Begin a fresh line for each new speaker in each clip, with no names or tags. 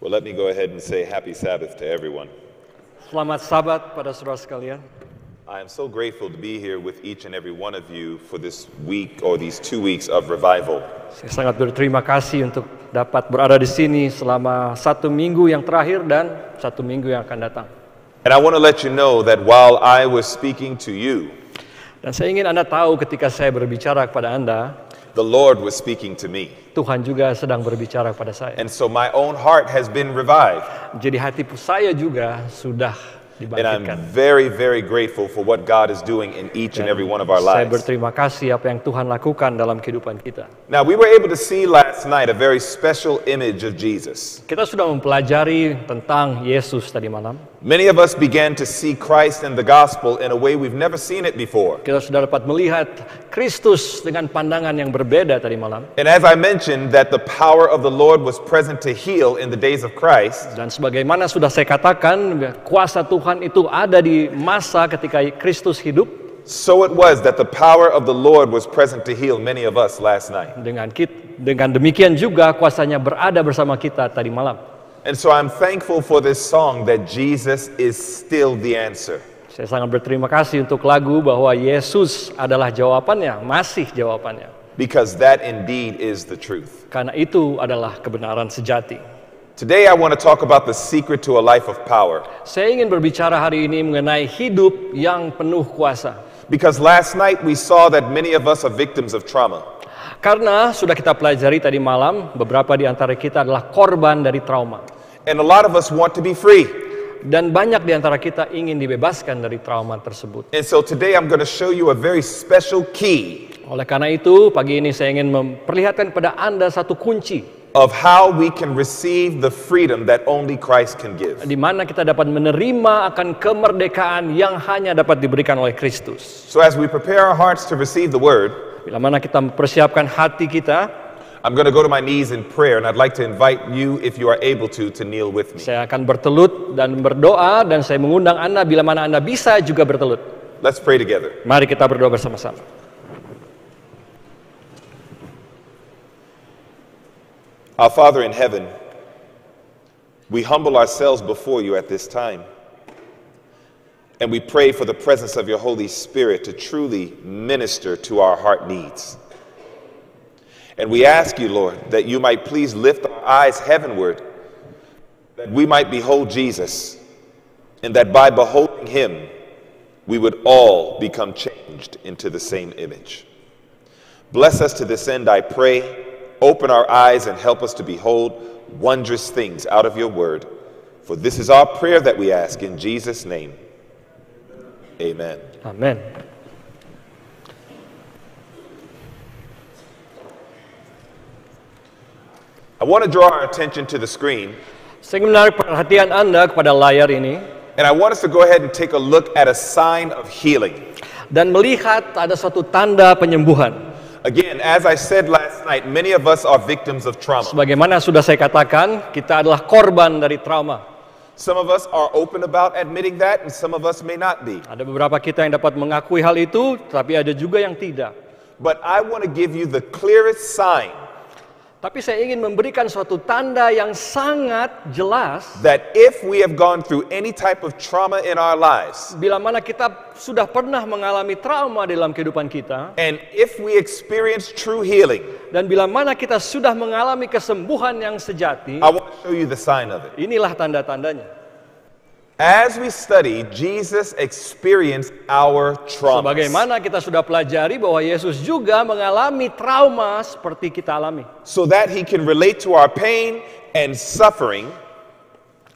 Well, let me go ahead and say happy Sabbath to everyone.
Selamat Sabat pada saudara sekalian.
I am so grateful to be here with each and every one of you for this week or these two weeks of revival.
Saya sangat berterima kasih untuk dapat berada di sini selama satu minggu yang terakhir dan satu minggu yang akan datang.
And I want to let you know that while I was speaking to you,
dan saya ingin Anda tahu ketika saya berbicara kepada Anda,
the Lord was speaking to me.
Tuhan juga sedang berbicara kepada saya. And so my own heart has been revived. Jadi hati saya juga sudah And I'm
very, very grateful for what God is doing in each and every one of our lives. Saya
berterima kasih apa yang Tuhan lakukan dalam kehidupan kita.
Now we were able to see last night a very special image of Jesus. Kita
sudah mempelajari tentang Yesus tadi malam. Many of us began to see Christ and the gospel in a way we've never seen it before. Kita sudah dapat melihat Kristus dengan pandangan yang berbeda tadi malam. And as I mentioned that the power of the Lord was present to heal in the days of Christ. Dan sebagaimana sudah saya katakan, kuasa Tuhan itu ada di masa ketika Kristus hidup. So it was that the power of the Lord was present to heal many of us last night. Dengan kita, dengan demikian juga kuasanya berada bersama kita tadi malam.
And so I'm thankful for this song that Jesus is still the answer.
Saya sangat berterima kasih untuk lagu bahwa Yesus adalah jawabannya, masih jawabannya. Because that indeed is the truth. Karena itu adalah kebenaran sejati. Today I want to talk about the secret to a life of power. Saya ingin berbicara hari ini mengenai
hidup yang penuh kuasa. Because last night we saw that many of us are victims of trauma.
Karena sudah kita pelajari tadi malam, beberapa di antara kita adalah korban dari trauma. And a lot of us want to be free. Dan banyak di antara kita ingin dibebaskan dari trauma tersebut. And so today I'm going to show you a very special key. Oleh karena itu, pagi ini saya ingin memperlihatkan kepada Anda satu kunci of how we can receive the freedom that only Christ can give. Di mana kita dapat menerima akan kemerdekaan yang hanya dapat diberikan oleh Kristus. So as we prepare our hearts to receive
the word,
bila mana kita mempersiapkan hati kita I'm going to go to my knees
in prayer and I'd like to invite you if you are able
to to kneel with me. Saya akan bertelut dan berdoa dan saya mengundang Anda bila mana Anda bisa juga bertelut.
Let's pray together.
Mari kita berdoa bersama-sama.
Our Father in heaven, we humble ourselves before you at this time. And we pray for the presence of your Holy Spirit to truly minister to our heart needs. And we ask you, Lord, that you might please lift our eyes heavenward, that we might behold Jesus, and that by beholding him, we would all become changed into the same image. Bless us to this end, I pray. Open our eyes and help us to behold wondrous things out of your word. For this is our prayer that we ask in Jesus' name. Amen. Amen. I want to draw our attention to the screen.
Saya ingin menarik perhatian Anda kepada layar ini And I want us to go ahead and take a look at a sign of healing. dan melihat ada suatu tanda penyembuhan. Again, as I said last night, many of us are victims of trauma. Sebagaimana sudah saya katakan, kita adalah korban dari trauma. Some of us are open about admitting that, and some of us may not be. Ada beberapa kita yang dapat mengakui hal itu, tapi ada juga yang tidak. But I want to give you the clearest sign tapi saya ingin memberikan suatu tanda yang sangat jelas that if we have gone through any type of trauma in our lives bila mana kita sudah pernah mengalami trauma dalam kehidupan kita and if we experience true healing dan bila mana kita sudah mengalami kesembuhan yang sejati I want to show you the sign of it inilah tanda-tandanya As we study, Jesus experienced our trauma. Sebagaimana kita sudah pelajari bahwa Yesus juga mengalami trauma seperti kita alami. So that he can relate to our pain and suffering.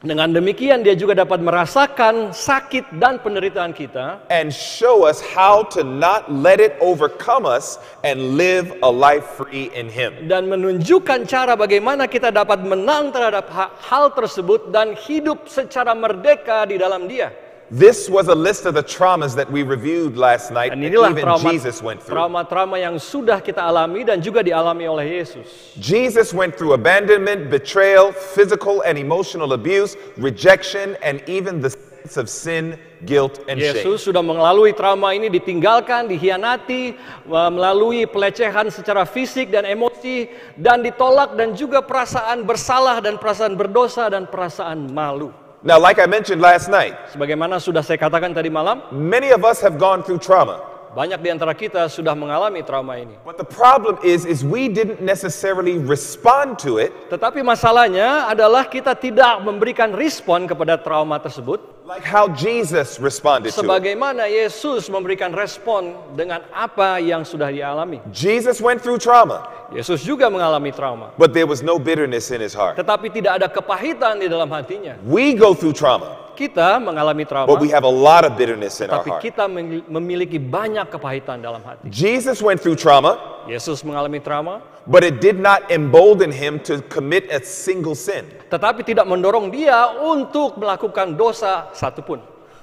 Dengan demikian dia juga dapat merasakan sakit dan penderitaan kita and show us how to not let it overcome us and live a life free in him. Dan menunjukkan cara bagaimana kita dapat menang terhadap hal tersebut dan hidup secara merdeka di dalam dia. This was a list of
the traumas that we reviewed last
night and even trauma, Jesus went through. Trauma-trauma yang sudah kita alami dan juga dialami oleh Yesus. Jesus went through abandonment, betrayal, physical
and emotional abuse, rejection and even the sense of sin, guilt and Yesus shame. Yesus
sudah melalui trauma ini ditinggalkan, dikhianati, e, melalui pelecehan secara fisik dan emosi dan ditolak dan juga perasaan bersalah dan perasaan berdosa dan perasaan malu. Now, like I mentioned last night, sebagaimana sudah saya katakan tadi malam, many of us have gone through trauma. Banyak di antara kita sudah mengalami trauma ini. But the problem is is we didn't necessarily respond to it. Tetapi masalahnya adalah kita tidak memberikan respon kepada trauma tersebut. Like how Jesus responded Sebagaimana to Yesus memberikan respon dengan apa yang sudah dialami. Jesus went through trauma. Yesus juga mengalami trauma.
But there was no bitterness in his heart.
Tetapi tidak ada kepahitan di dalam hatinya.
We go through trauma
kita mengalami trauma. But we have a
lot of bitterness in our tapi heart. kita
memiliki banyak kepahitan dalam hati.
Jesus went through trauma. Yesus
mengalami trauma. But it did not embolden him to commit a single sin. Tetapi tidak mendorong dia untuk melakukan dosa satupun.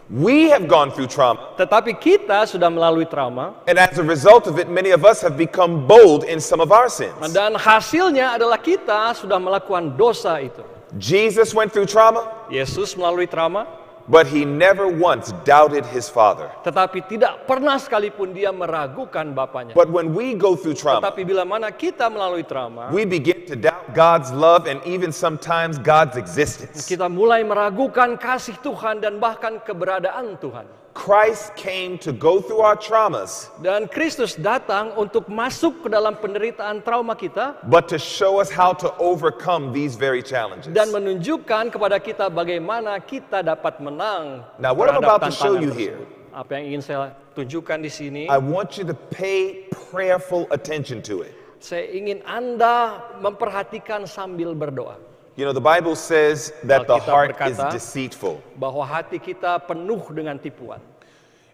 We have gone through trauma. Tetapi kita sudah melalui trauma. And as a result of it, many of us have become bold in some of our sins. Dan hasilnya adalah kita sudah melakukan dosa itu. Jesus went through trauma. Yesus melalui trauma. But he never once doubted his father. Tetapi tidak pernah sekalipun dia meragukan bapaknya. But when we go through trauma, tetapi bila mana kita melalui trauma, we begin to doubt God's love and even sometimes God's existence. Kita mulai meragukan kasih Tuhan dan bahkan keberadaan Tuhan. Christ came to go through our traumas. Dan Kristus datang untuk masuk ke dalam penderitaan trauma kita.
But to show us how to overcome these very challenges.
Dan menunjukkan kepada kita bagaimana kita dapat menang. Now what I'm about to show you here. Apa yang ingin saya tunjukkan di sini? I
want you to pay prayerful attention to
it. Saya ingin Anda memperhatikan sambil berdoa.
You know, the Bible says that the heart is deceitful.
Bahwa hati kita penuh dengan tipuan.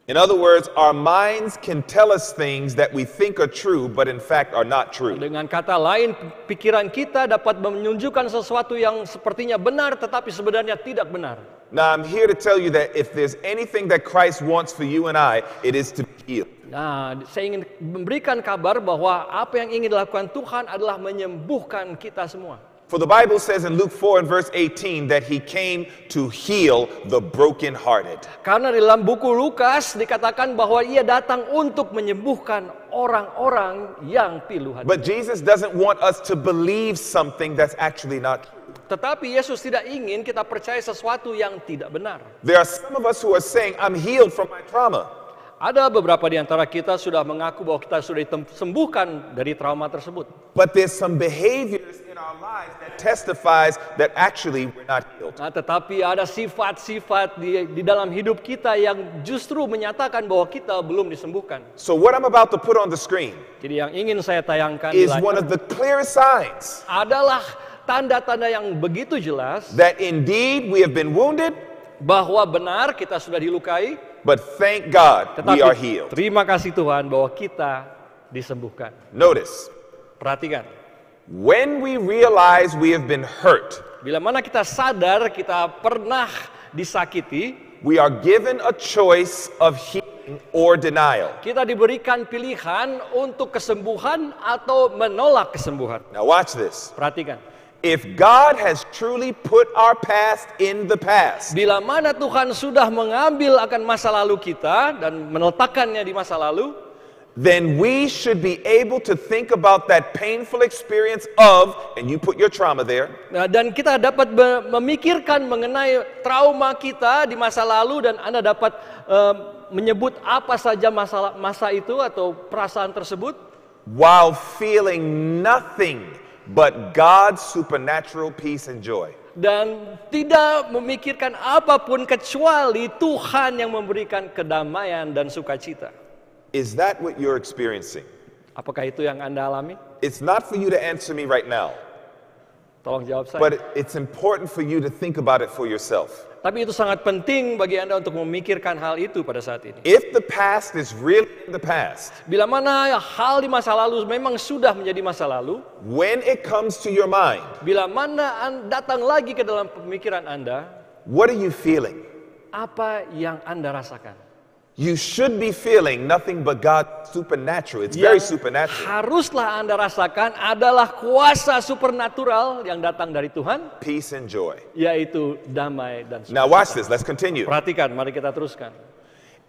In other words, our minds can tell us things that we think are true, but in fact are
not true. Dengan kata lain, pikiran kita dapat menunjukkan sesuatu yang sepertinya benar, tetapi sebenarnya tidak benar. Now I'm here to tell you that if there's anything that Christ wants
for you and I, it is to heal.
Nah, saya ingin memberikan kabar bahwa apa yang ingin dilakukan Tuhan adalah menyembuhkan kita semua.
For the Bible says in Luke 4 and verse 18 that he came to heal the brokenhearted.
Karena dalam buku Lukas dikatakan bahwa ia datang untuk menyembuhkan orang-orang yang pilu hati.
But Jesus doesn't want us to believe something that's actually not Tetapi Yesus
tidak ingin kita percaya sesuatu yang tidak benar. There are some of us who are saying I'm healed from my trauma. Ada beberapa di antara kita sudah mengaku bahwa kita sudah disembuhkan dari trauma tersebut. But there's some behaviors in our lives that testifies that actually we're not healed. Nah, tetapi ada sifat-sifat di, di dalam hidup kita yang justru menyatakan bahwa kita belum disembuhkan. So what I'm about to put on the screen. Jadi yang ingin saya tayangkan is one of the clearest signs. Adalah tanda-tanda yang begitu jelas that indeed we have been wounded bahwa benar kita sudah dilukai But thank God Tetapi, we are healed. Terima kasih Tuhan bahwa kita disembuhkan. Notice. Perhatikan. When we realize we have been hurt. Bila mana kita sadar kita pernah disakiti, we are given a choice of healing or denial. Kita diberikan pilihan untuk kesembuhan atau menolak kesembuhan. Now watch this. Perhatikan. If God has truly put our past in the past. Bila mana Tuhan sudah mengambil akan masa lalu kita dan meletakkannya di masa lalu, then we should be able to think about that painful experience of and you put your trauma there. Nah, dan kita dapat memikirkan mengenai trauma kita di masa lalu dan Anda dapat uh, menyebut apa saja masalah masa itu atau perasaan tersebut
while feeling nothing but God's supernatural peace and joy.
Dan tidak memikirkan apapun kecuali Tuhan yang memberikan kedamaian dan sukacita.
Is that what you're experiencing?
Apakah itu yang Anda alami? It's not
for you to answer me right now.
Tolong jawab saya. But it's important for you to think about it for yourself. Tapi itu sangat penting bagi Anda untuk memikirkan hal itu pada saat ini. If the past is really the past. Bila mana hal di masa lalu memang sudah menjadi masa lalu. When it comes to your mind. Bila mana datang lagi ke dalam pemikiran Anda. What are you feeling? Apa yang Anda rasakan?
You should be feeling nothing but God supernatural. It's yang very supernatural.
Haruslah Anda rasakan adalah kuasa supernatural yang datang dari Tuhan. Peace and joy. Yaitu damai dan sukacita. Now watch this. Let's continue. Perhatikan, mari kita teruskan.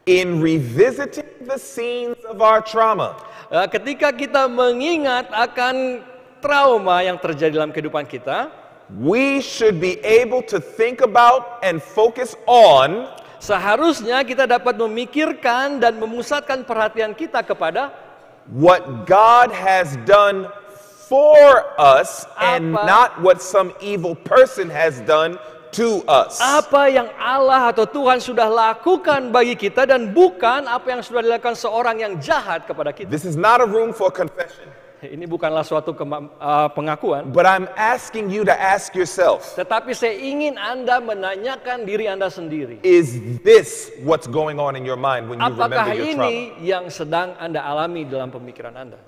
In revisiting the scenes of our trauma. Eh, ketika kita mengingat akan trauma yang terjadi dalam kehidupan kita, we should be able to think about and focus on Seharusnya kita dapat memikirkan dan memusatkan perhatian kita kepada what God has
done for us and apa, not what some evil person has done to us.
Apa yang Allah atau Tuhan sudah lakukan bagi kita dan bukan apa yang sudah dilakukan seorang yang jahat kepada kita. This is not a room for confession. Ini bukanlah suatu uh, pengakuan. But I'm asking you to ask yourself. Tetapi saya ingin Anda menanyakan diri Anda sendiri. Is this what's going on in your
mind when you remember your trauma? Apakah ini
yang sedang Anda alami dalam pemikiran Anda?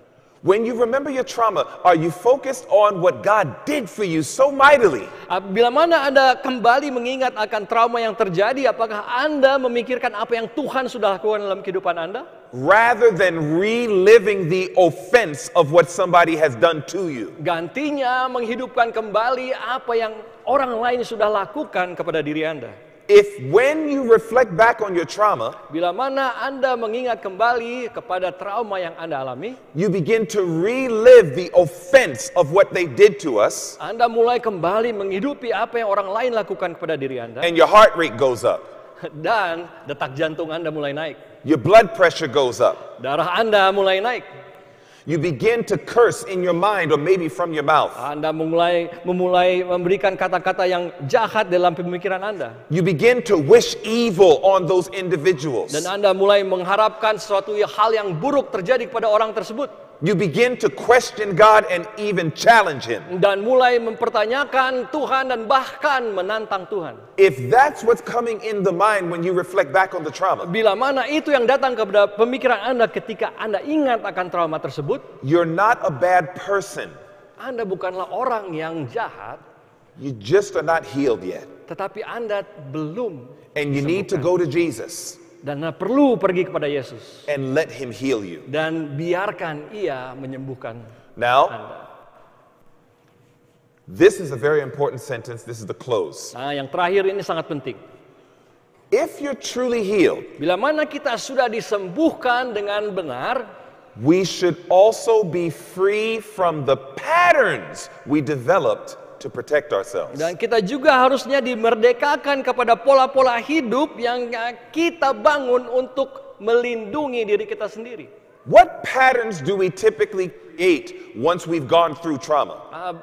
When you remember your trauma, are you focused on what God did for you so mightily?
Ah, bila mana Anda kembali mengingat akan trauma yang terjadi, apakah Anda memikirkan apa yang Tuhan sudah lakukan dalam kehidupan Anda?
Rather than reliving the offense of what
somebody has done to you. Gantinya menghidupkan kembali apa yang orang lain sudah lakukan kepada diri Anda if when you reflect back on your trauma, bila mana Anda mengingat kembali kepada trauma yang Anda alami,
you begin to relive
the offense of what they did to us. Anda mulai kembali menghidupi apa yang orang lain lakukan kepada diri Anda. And your heart rate goes up. Dan detak jantung Anda mulai naik. Your blood pressure goes up. Darah Anda mulai naik. You begin to curse in your mind or maybe from your mouth. Ah, Anda mulai memulai memberikan kata-kata yang jahat dalam pemikiran Anda.
You begin to wish evil on those individuals. Dan Anda
mulai mengharapkan sesuatu hal yang buruk terjadi kepada orang tersebut. You begin to question God and even challenge him. Dan mulai mempertanyakan Tuhan dan bahkan menantang Tuhan. If that's what's coming in the mind when you reflect back on the trauma. Bila mana itu yang datang kepada pemikiran Anda ketika Anda ingat akan trauma tersebut, you're not a bad person. Anda bukanlah orang yang jahat. You just are not healed yet. Tetapi Anda belum. And you need to go to Jesus dan perlu pergi kepada Yesus. And let him heal you. Dan biarkan ia menyembuhkan. Now, anda. this is a very important sentence. This is the close. Nah, yang terakhir ini sangat penting. If you're truly healed, bila mana kita sudah disembuhkan dengan benar, we should also be free
from the patterns we developed to protect ourselves.
Dan kita juga harusnya dimerdekakan kepada pola-pola hidup yang kita bangun untuk melindungi diri kita sendiri. What patterns do we typically eat
once we've gone through trauma?
pola ah,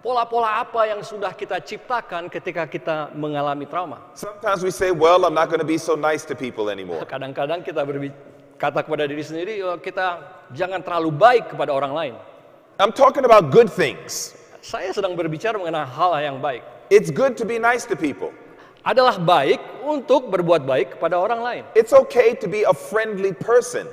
Pola-pola apa yang sudah kita ciptakan ketika kita mengalami trauma?
Sometimes we say, well, I'm not going to be so nice to people anymore.
Kadang-kadang kita berkata kepada diri sendiri, oh, kita jangan terlalu baik kepada orang lain. I'm talking about good things saya sedang berbicara mengenai hal yang baik. It's good to be nice to people. Adalah baik untuk berbuat baik kepada orang lain. It's okay to be a friendly person.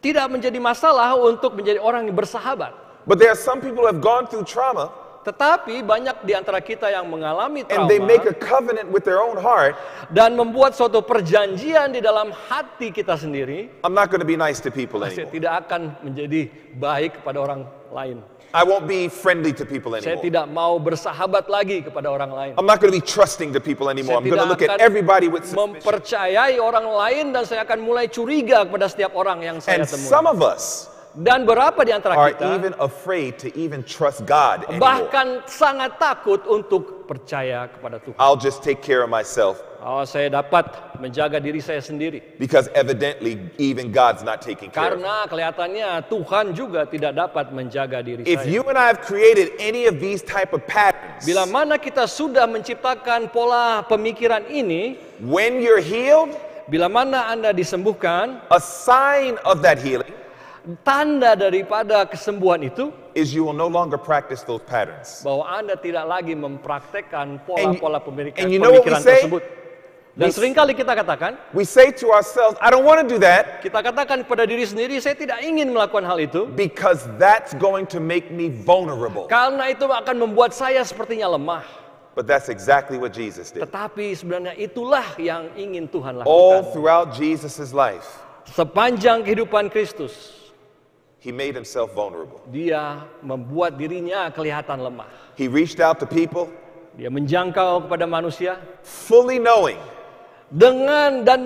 Tidak menjadi masalah untuk menjadi orang yang bersahabat. But there are some people who have gone through trauma. Tetapi banyak di antara kita yang mengalami trauma. And they make a covenant with their own heart. Dan membuat suatu perjanjian di dalam hati kita sendiri. I'm not going to be nice to people anymore. Saya tidak akan menjadi baik kepada orang lain. I won't be friendly to people anymore. Saya tidak mau bersahabat lagi kepada orang lain. I'm not going to be
trusting to people anymore. Saya I'm going to look at everybody with suspicion.
Mempercayai orang lain dan saya akan mulai curiga kepada setiap orang yang saya And temui. some of us dan berapa di antara kita even afraid to even trust God anymore. bahkan sangat takut untuk percaya kepada Tuhan. I'll just take care of myself. Oh, saya dapat menjaga diri saya sendiri. Because
evidently even God's not taking care. Karena
kelihatannya Tuhan juga tidak dapat menjaga diri If saya. you and I have created any of these type of patterns. Bila mana kita sudah menciptakan pola pemikiran ini, when you're healed, bila mana Anda disembuhkan, a sign of that healing tanda daripada kesembuhan itu is you will no longer practice those patterns. Bahwa Anda tidak lagi mempraktekkan pola-pola pemikiran, and you know pemikiran say? tersebut. Dan seringkali kita katakan, we say to ourselves, I don't want to do that. Kita katakan kepada diri sendiri, saya tidak ingin melakukan hal itu. Because that's going to make me vulnerable. Karena itu akan membuat saya sepertinya lemah. But that's exactly what Jesus did. Tetapi sebenarnya itulah yang ingin Tuhan lakukan. All
throughout Jesus's
life. Sepanjang kehidupan Kristus. He made himself vulnerable. Dia membuat dirinya kelihatan lemah. He reached out to people. Dia menjangkau kepada manusia. Fully knowing. Dengan dan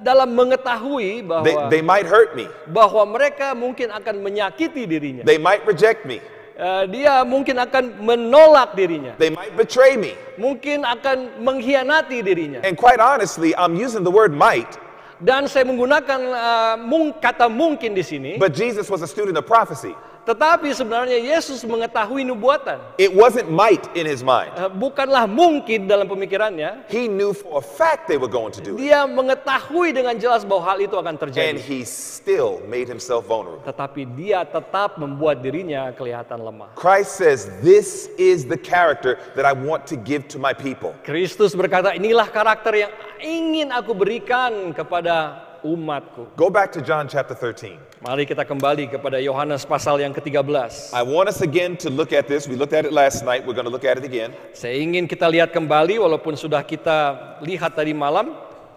dalam mengetahui bahwa they, they might hurt me. Bahwa mereka mungkin akan menyakiti dirinya. They might reject me. Uh, dia mungkin akan menolak dirinya. They might betray me. Mungkin akan mengkhianati dirinya. And quite honestly, I'm using the word might dan saya menggunakan uh, mung, kata mungkin di sini. But Jesus was a student of prophecy. Tetapi sebenarnya Yesus mengetahui nubuatan. It wasn't might in his mind. Eh, bukanlah mungkin dalam pemikirannya. He knew for a fact they were going to do it. Dia mengetahui dengan jelas bahwa hal itu akan terjadi. And he still made himself vulnerable. Tetapi dia tetap membuat dirinya kelihatan lemah.
Christ says, "This is the character that I want to give to my people."
Kristus berkata, "Inilah karakter yang ingin aku berikan kepada umatku. Go back to John chapter 13. Mari kita kembali kepada Yohanes pasal yang ke-13. I want us again to look at this. We looked at it last night. We're going to look at it again. Saya ingin kita lihat kembali walaupun sudah kita lihat tadi malam.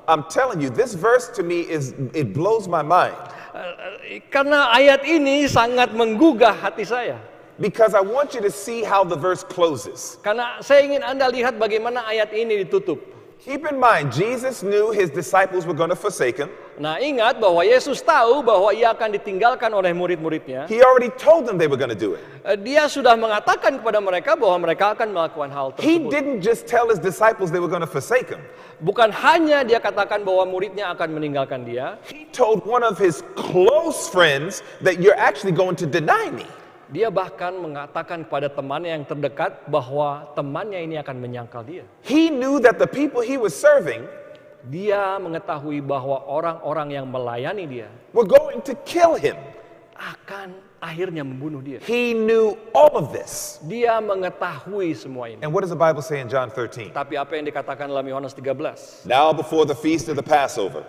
I'm telling you this verse to me is it blows my mind. Eh, eh, karena ayat ini sangat menggugah hati saya. Because I want you to see how the verse closes. Karena saya ingin Anda lihat bagaimana ayat ini ditutup. Keep in mind, Jesus knew his disciples were going to forsake him. Nah, ingat bahwa Yesus tahu bahwa ia akan ditinggalkan oleh murid-muridnya. He already told them they were going to do it. Eh, dia sudah mengatakan kepada mereka bahwa mereka akan melakukan hal tersebut. He didn't just tell his disciples they were going to forsake him. Bukan hanya dia katakan bahwa muridnya akan meninggalkan dia. He told one of his close friends that you're actually going to deny me. Dia bahkan mengatakan kepada temannya yang terdekat bahwa temannya ini akan menyangkal dia. He knew that the people he was serving dia mengetahui bahwa orang-orang yang melayani dia were going to kill him akan akhirnya membunuh dia. He knew all of this. Dia mengetahui semua ini. And what does the Bible say in John 13? Tapi apa yang dikatakan dalam Yohanes 13? Now before the feast of the Passover.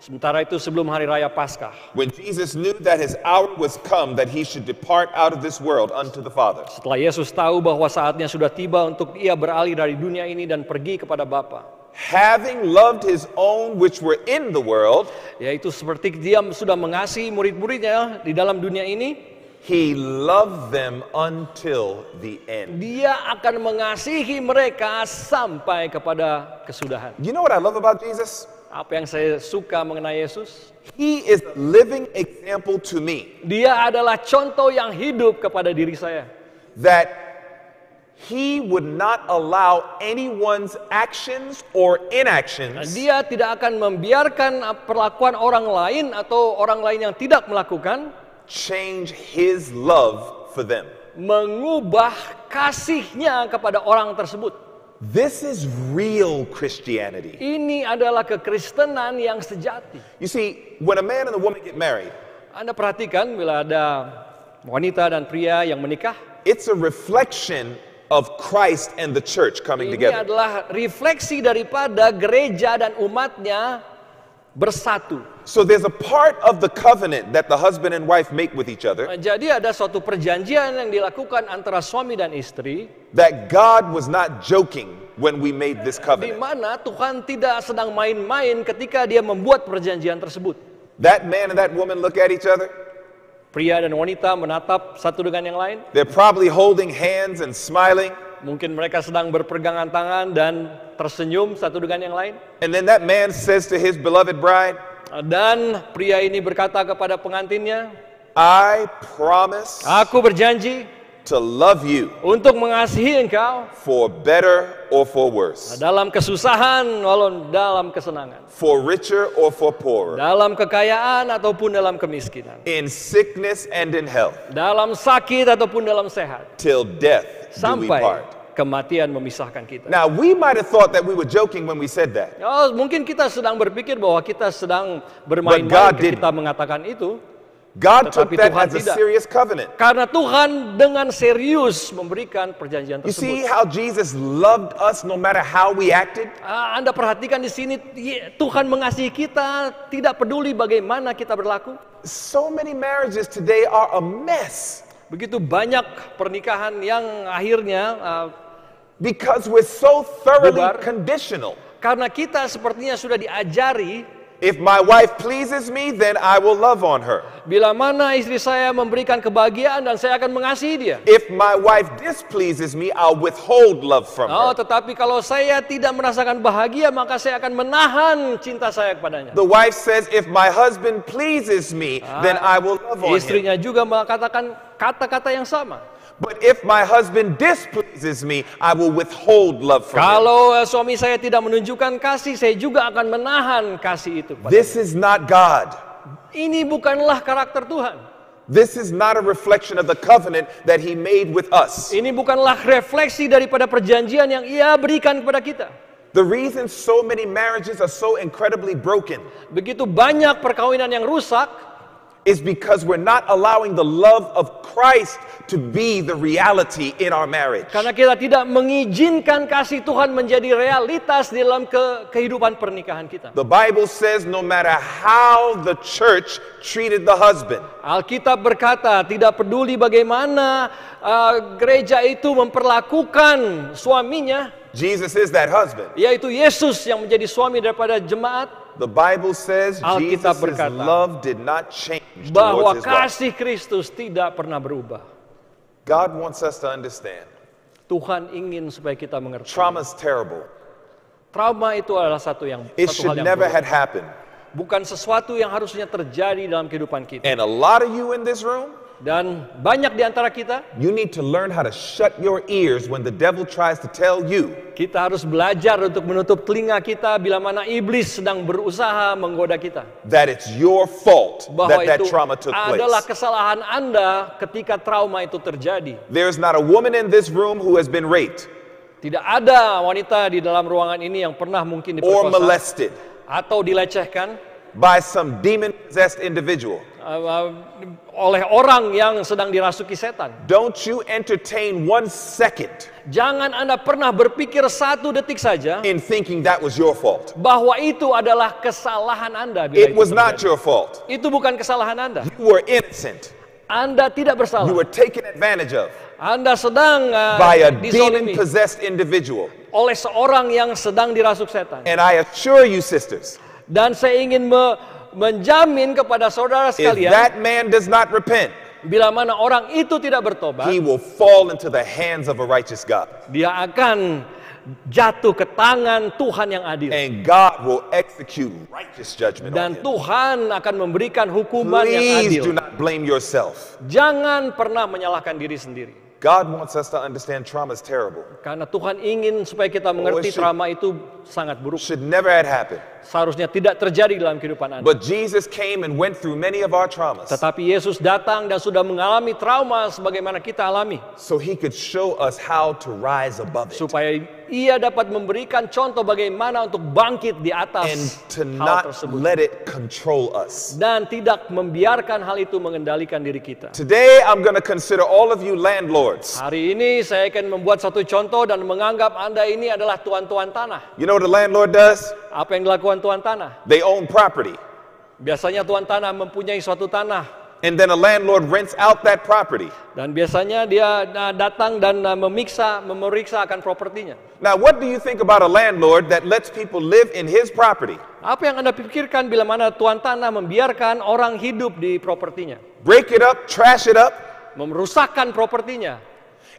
Sementara itu sebelum hari raya Paskah. When Jesus knew that his hour was come that he should depart out of this world unto the Father. Setelah Yesus tahu bahwa saatnya sudah tiba untuk ia beralih dari dunia ini dan pergi kepada Bapa. Having loved his own which were in the world, yaitu seperti dia sudah mengasihi murid-muridnya di dalam dunia ini, he loved them until the end. Dia akan mengasihi mereka sampai kepada kesudahan. You know what I love about Jesus? Apa yang saya suka mengenai Yesus? He is living example to me. Dia adalah contoh yang hidup kepada diri saya. That he would not allow anyone's actions or inactions. Dia tidak akan membiarkan perlakuan orang lain atau orang lain yang tidak melakukan change his love for them. Mengubah kasihnya kepada orang tersebut. This is real Christianity. Ini adalah kekristenan yang sejati. You see, when a man and a woman get married, Anda perhatikan bila ada wanita dan pria
yang menikah, it's a reflection of Christ and the church coming ini together. Ini adalah
refleksi daripada gereja dan umatnya bersatu. So there's a part of the covenant
that the husband and wife make with each other.
Jadi ada suatu perjanjian yang dilakukan antara suami dan istri. That God was not joking when we
made this covenant. Di
mana Tuhan tidak sedang main-main ketika dia membuat perjanjian tersebut. That man and that woman look at each other. Pria dan wanita menatap satu dengan yang lain. They're probably holding hands and smiling. mungkin mereka sedang berpegangan tangan dan tersenyum satu dengan yang lain. And then that man says to his beloved bride, dan pria ini berkata kepada pengantinnya, I promise Aku berjanji
to love you untuk mengasihi engkau for better or for worse.
Dalam kesusahan walaupun dalam kesenangan. For richer or for poorer. Dalam kekayaan ataupun dalam kemiskinan. In sickness and in health. Dalam sakit ataupun dalam sehat. Till death sampai kematian memisahkan kita.
Now we might have thought that we were joking when we said that.
Oh, mungkin kita sedang berpikir bahwa kita sedang bermain-main kita mengatakan itu. God Tetapi took that Tuhan as a tidak. serious covenant. Karena Tuhan dengan serius memberikan perjanjian tersebut. You
see how Jesus loved us no matter how
we acted? Ah, Anda perhatikan di sini Tuhan mengasihi kita tidak peduli bagaimana kita berlaku. So many marriages today are a mess. Begitu banyak pernikahan yang akhirnya uh, because we're so thoroughly bubar, conditional. Karena kita sepertinya sudah diajari If my wife pleases me, then I will love on her. Bila mana istri saya memberikan kebahagiaan dan saya akan mengasihi dia. If my wife displeases me, I'll withhold love from oh, her. Oh, tetapi kalau saya tidak merasakan bahagia, maka saya akan menahan cinta saya kepadanya.
The wife says, if my husband pleases me, ah, then I will love on Istrinya
juga mengatakan kata-kata yang sama.
But if my husband displeases me, I will withhold love from
Kalau him. Eh, suami saya tidak menunjukkan kasih, saya juga akan menahan kasih itu.
This dia. is not God.
Ini bukanlah karakter Tuhan. This is not a reflection of the covenant that he made with us. Ini bukanlah refleksi daripada perjanjian yang ia berikan kepada kita. The reason so many marriages are so incredibly broken. Begitu banyak perkawinan yang rusak is because we're not allowing the love of Christ to be the reality in our marriage. Karena kita tidak mengizinkan kasih Tuhan menjadi realitas dalam ke kehidupan pernikahan kita. The Bible says no matter how the church treated the husband. Alkitab berkata tidak peduli bagaimana uh, gereja itu memperlakukan suaminya. Jesus is that husband. Yaitu Yesus yang menjadi suami daripada jemaat. The Bible says Alkitab berkata, love did not change bahwa kasih Kristus tidak pernah berubah. God wants us to understand. Tuhan ingin supaya kita mengerti. Trauma is terrible. Trauma itu adalah satu yang It satu should hal yang never buruk. had happened. Bukan sesuatu yang harusnya terjadi dalam kehidupan kita. And a lot of you in this room dan banyak di antara kita, you need to learn how to shut your ears when the devil tries to tell you. Kita harus belajar untuk menutup telinga kita bila mana iblis sedang berusaha menggoda kita. That it's
your fault Bahwa that that trauma took place. adalah
kesalahan Anda ketika trauma itu terjadi. There is not a woman in this room who has been raped. Tidak ada wanita di dalam ruangan ini yang pernah mungkin diperkosa. Or molested. Atau dilecehkan by some
demon possessed individual.
Uh, uh, oleh orang yang sedang dirasuki setan. Don't you entertain one second. Jangan Anda pernah berpikir satu detik saja in thinking that was your fault. Bahwa itu adalah kesalahan Anda It was not your fault. Itu bukan kesalahan Anda. You were innocent. Anda tidak bersalah. You were taken advantage of. Anda sedang uh, by a demon possessed individual. Oleh seorang yang sedang dirasuk setan. And I assure you sisters. Dan saya ingin me menjamin kepada saudara sekalian. If that man does not repent, bila mana orang itu tidak bertobat, he will fall into the hands of a righteous God. Dia akan jatuh ke tangan Tuhan yang adil. And God will execute righteous judgment Dan Tuhan akan memberikan hukuman Please yang adil. Do not
blame yourself.
Jangan pernah menyalahkan diri sendiri. God wants us to understand trauma is terrible. Karena Tuhan ingin supaya kita mengerti oh, trauma itu sangat buruk. Should never had happened. Seharusnya tidak terjadi dalam kehidupan Anda. But Jesus came and went through many of our traumas. Tetapi Yesus datang dan sudah mengalami trauma sebagaimana kita alami. So he could show us how to rise above it. Supaya ia dapat memberikan contoh bagaimana untuk bangkit di atas hal tersebut. Let it control us. Dan tidak membiarkan hal itu mengendalikan diri kita. Today I'm going to consider all of you landlords. Hari ini saya akan membuat satu contoh dan menganggap Anda ini adalah tuan-tuan tanah. You know what the landlord does? Apa yang dilakukan tuan tanah? They own property. Biasanya tuan tanah mempunyai suatu tanah. And then a landlord rents out that property. Dan biasanya dia uh, datang dan uh, memiksa, memeriksa akan propertinya. Now, what do you think about a landlord that lets people live in his property? Apa yang Anda pikirkan bila mana tuan tanah membiarkan orang hidup di propertinya? Break it up, trash it up, merusakkan propertinya.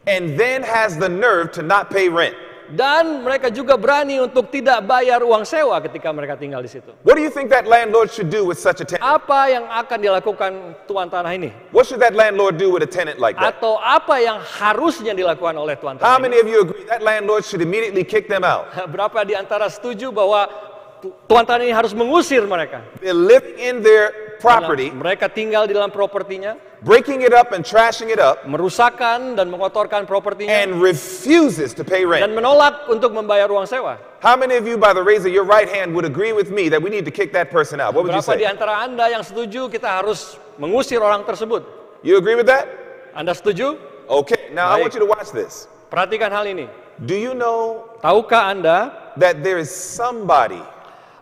And then has the nerve to not pay rent. Dan mereka juga berani untuk tidak bayar uang sewa ketika mereka tinggal di situ. What do you think that landlord should do with such a tenant? Apa yang akan dilakukan tuan tanah ini? What should that landlord do with a tenant like that? Atau apa yang harusnya dilakukan oleh tuan tanah? How many of you agree that landlord should immediately kick them out? Berapa di antara setuju bahwa tuan tanah ini harus mengusir mereka. They live in their property. Mereka tinggal di dalam propertinya. Breaking it up and trashing it up. Merusakkan dan mengotorkan propertinya. And refuses to pay rent. Dan menolak untuk membayar uang sewa.
How many of you by the raise of your right hand would agree with me that we need to kick that person out? What would you say? Berapa di antara
Anda yang setuju kita harus mengusir orang tersebut? You agree with that? Anda setuju? Okay, now Baik. I want you to watch this. Perhatikan hal ini. Do you know Tahukah Anda that there is somebody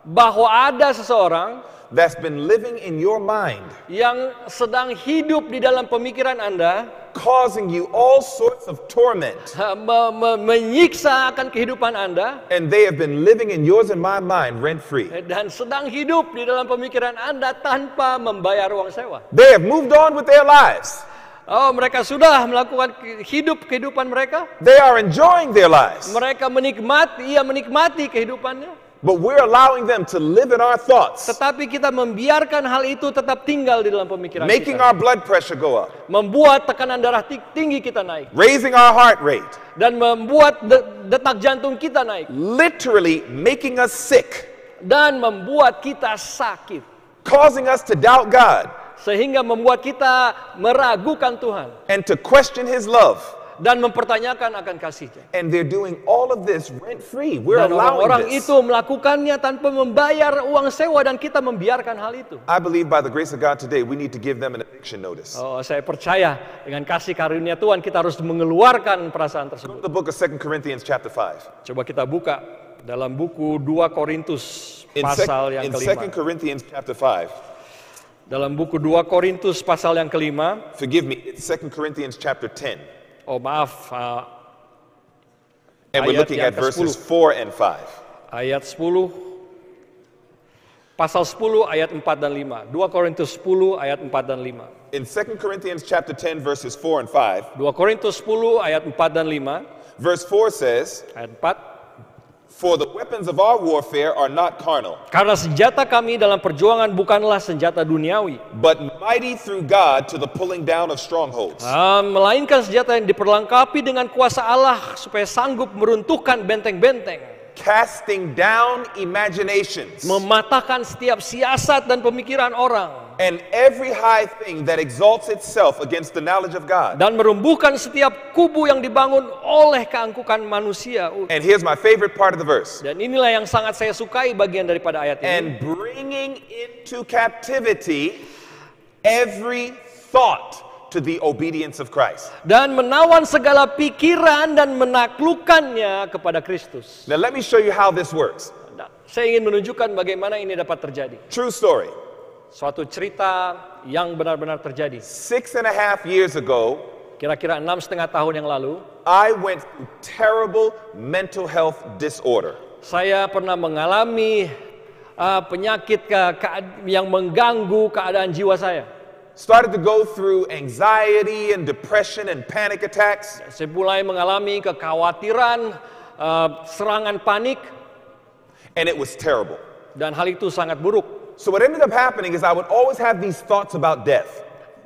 bahwa ada seseorang that's been living in your mind yang sedang hidup di dalam pemikiran Anda causing you all sorts of torment me me menyiksa akan kehidupan Anda and they have been living in yours and my mind rent free eh, dan sedang hidup di dalam pemikiran Anda tanpa membayar uang sewa they have moved on with their lives Oh, mereka sudah melakukan hidup kehidupan mereka. They are enjoying their lives. Mereka menikmati, ia menikmati kehidupannya. But we're allowing them to live in our thoughts. Tetapi kita membiarkan hal itu tetap tinggal di dalam pemikiran Making kita. our blood pressure go up. Membuat tekanan darah tinggi kita naik. Raising our heart rate. Dan membuat de detak jantung kita naik. Literally making us sick. Dan membuat kita sakit. Causing us to doubt God. Sehingga membuat kita meragukan Tuhan. And to question his love dan mempertanyakan akan kasihnya. And they're doing all of this rent free. We're dan allowing orang, -orang this. itu melakukannya tanpa membayar uang sewa dan kita membiarkan hal itu. I believe
by the grace of God today we need to give them an eviction notice.
Oh, saya percaya dengan kasih karunia Tuhan kita harus mengeluarkan perasaan tersebut. The book of 2 Corinthians chapter 5. Coba kita buka dalam buku 2 Korintus pasal in yang kelima. In 2 Corinthians chapter 5 dalam buku 2 Korintus pasal yang kelima. Forgive me, it's 2 Corinthians chapter 10. uh, And we're looking at verses 10. 4 and 5. Ayat 10 pasal 10 ayat 4 dan 5. 2 Korintus 10 ayat 4 dan 5. In 2 Corinthians chapter 10 verses 4 and 5. 2 Korintus 10 ayat 4 dan 5. Verse 4 says, ayat 4 For
the weapons of our warfare are not carnal.
Karena senjata kami dalam perjuangan bukanlah senjata duniawi. But mighty through God to the pulling down of strongholds. Uh, melainkan senjata yang diperlengkapi dengan kuasa Allah supaya sanggup meruntuhkan benteng-benteng. Casting down imaginations. Mematahkan setiap siasat dan pemikiran orang and every high thing that exalts itself against the knowledge of God. dan merumbuhkan setiap kubu yang dibangun oleh keangkuhan manusia.
And here's my favorite part of the verse.
Dan inilah yang sangat saya sukai bagian daripada ayat ini. And bringing into captivity every thought to the obedience of Christ. Dan menawan segala pikiran dan menaklukkannya kepada Kristus. Now let me show you how this works. Nah, saya ingin menunjukkan bagaimana ini dapat terjadi. True story. Suatu cerita yang benar-benar terjadi. Six and a half years ago, kira-kira enam setengah tahun yang lalu, I went through terrible mental health disorder. Saya pernah mengalami uh, penyakit ke, ke, yang mengganggu keadaan jiwa saya. started to go through anxiety and depression and panic attacks. Saya mulai mengalami kekhawatiran, uh, serangan panik. And it was terrible. Dan hal itu sangat buruk. So what ended up happening is I would
always have these thoughts about death.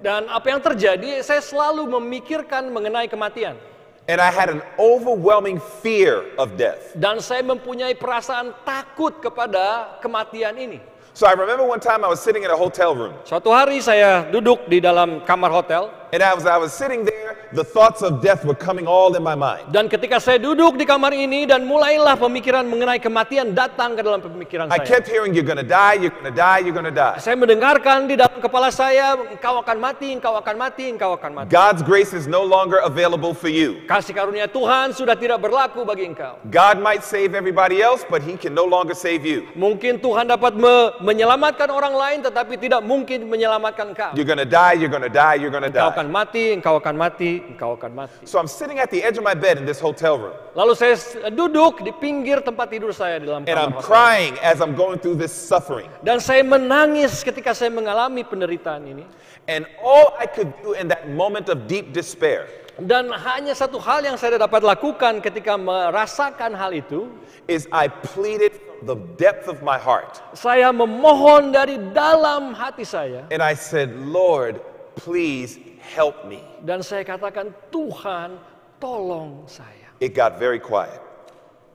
Dan apa yang terjadi, saya selalu memikirkan mengenai kematian.
And I had an overwhelming fear of death.
Dan saya mempunyai perasaan takut kepada kematian ini.
So I remember one time I was sitting in a hotel
room. Suatu hari saya duduk di dalam kamar hotel. And I was I was sitting there the thoughts of death were coming all in my mind. Dan ketika saya duduk di kamar ini dan mulailah pemikiran mengenai kematian datang ke dalam pemikiran saya. I kept
hearing you're gonna die, you're gonna die, you're gonna die.
Saya mendengarkan di dalam kepala saya engkau akan mati, engkau akan mati, engkau akan mati.
God's grace is no longer
available for you. Kasih karunia Tuhan sudah tidak berlaku bagi engkau. God might save everybody else, but he can no longer save you. Mungkin Tuhan dapat me menyelamatkan orang lain tetapi tidak mungkin menyelamatkan engkau. You're gonna die, you're gonna die, you're gonna die. Engkau akan mati, engkau akan mati, bangkit, engkau akan
mati. So I'm sitting at the edge of my bed in this hotel room.
Lalu saya duduk di pinggir tempat tidur saya di dalam kamar And I'm crying
as I'm going through this suffering.
Dan saya menangis ketika saya mengalami penderitaan ini. And all I could do in that moment of deep despair. Dan hanya satu hal yang saya dapat lakukan ketika merasakan hal itu is I pleaded the depth of my heart. Saya memohon dari dalam hati saya.
And I said, Lord, please help me.
Dan saya katakan, Tuhan tolong saya.
It got very quiet.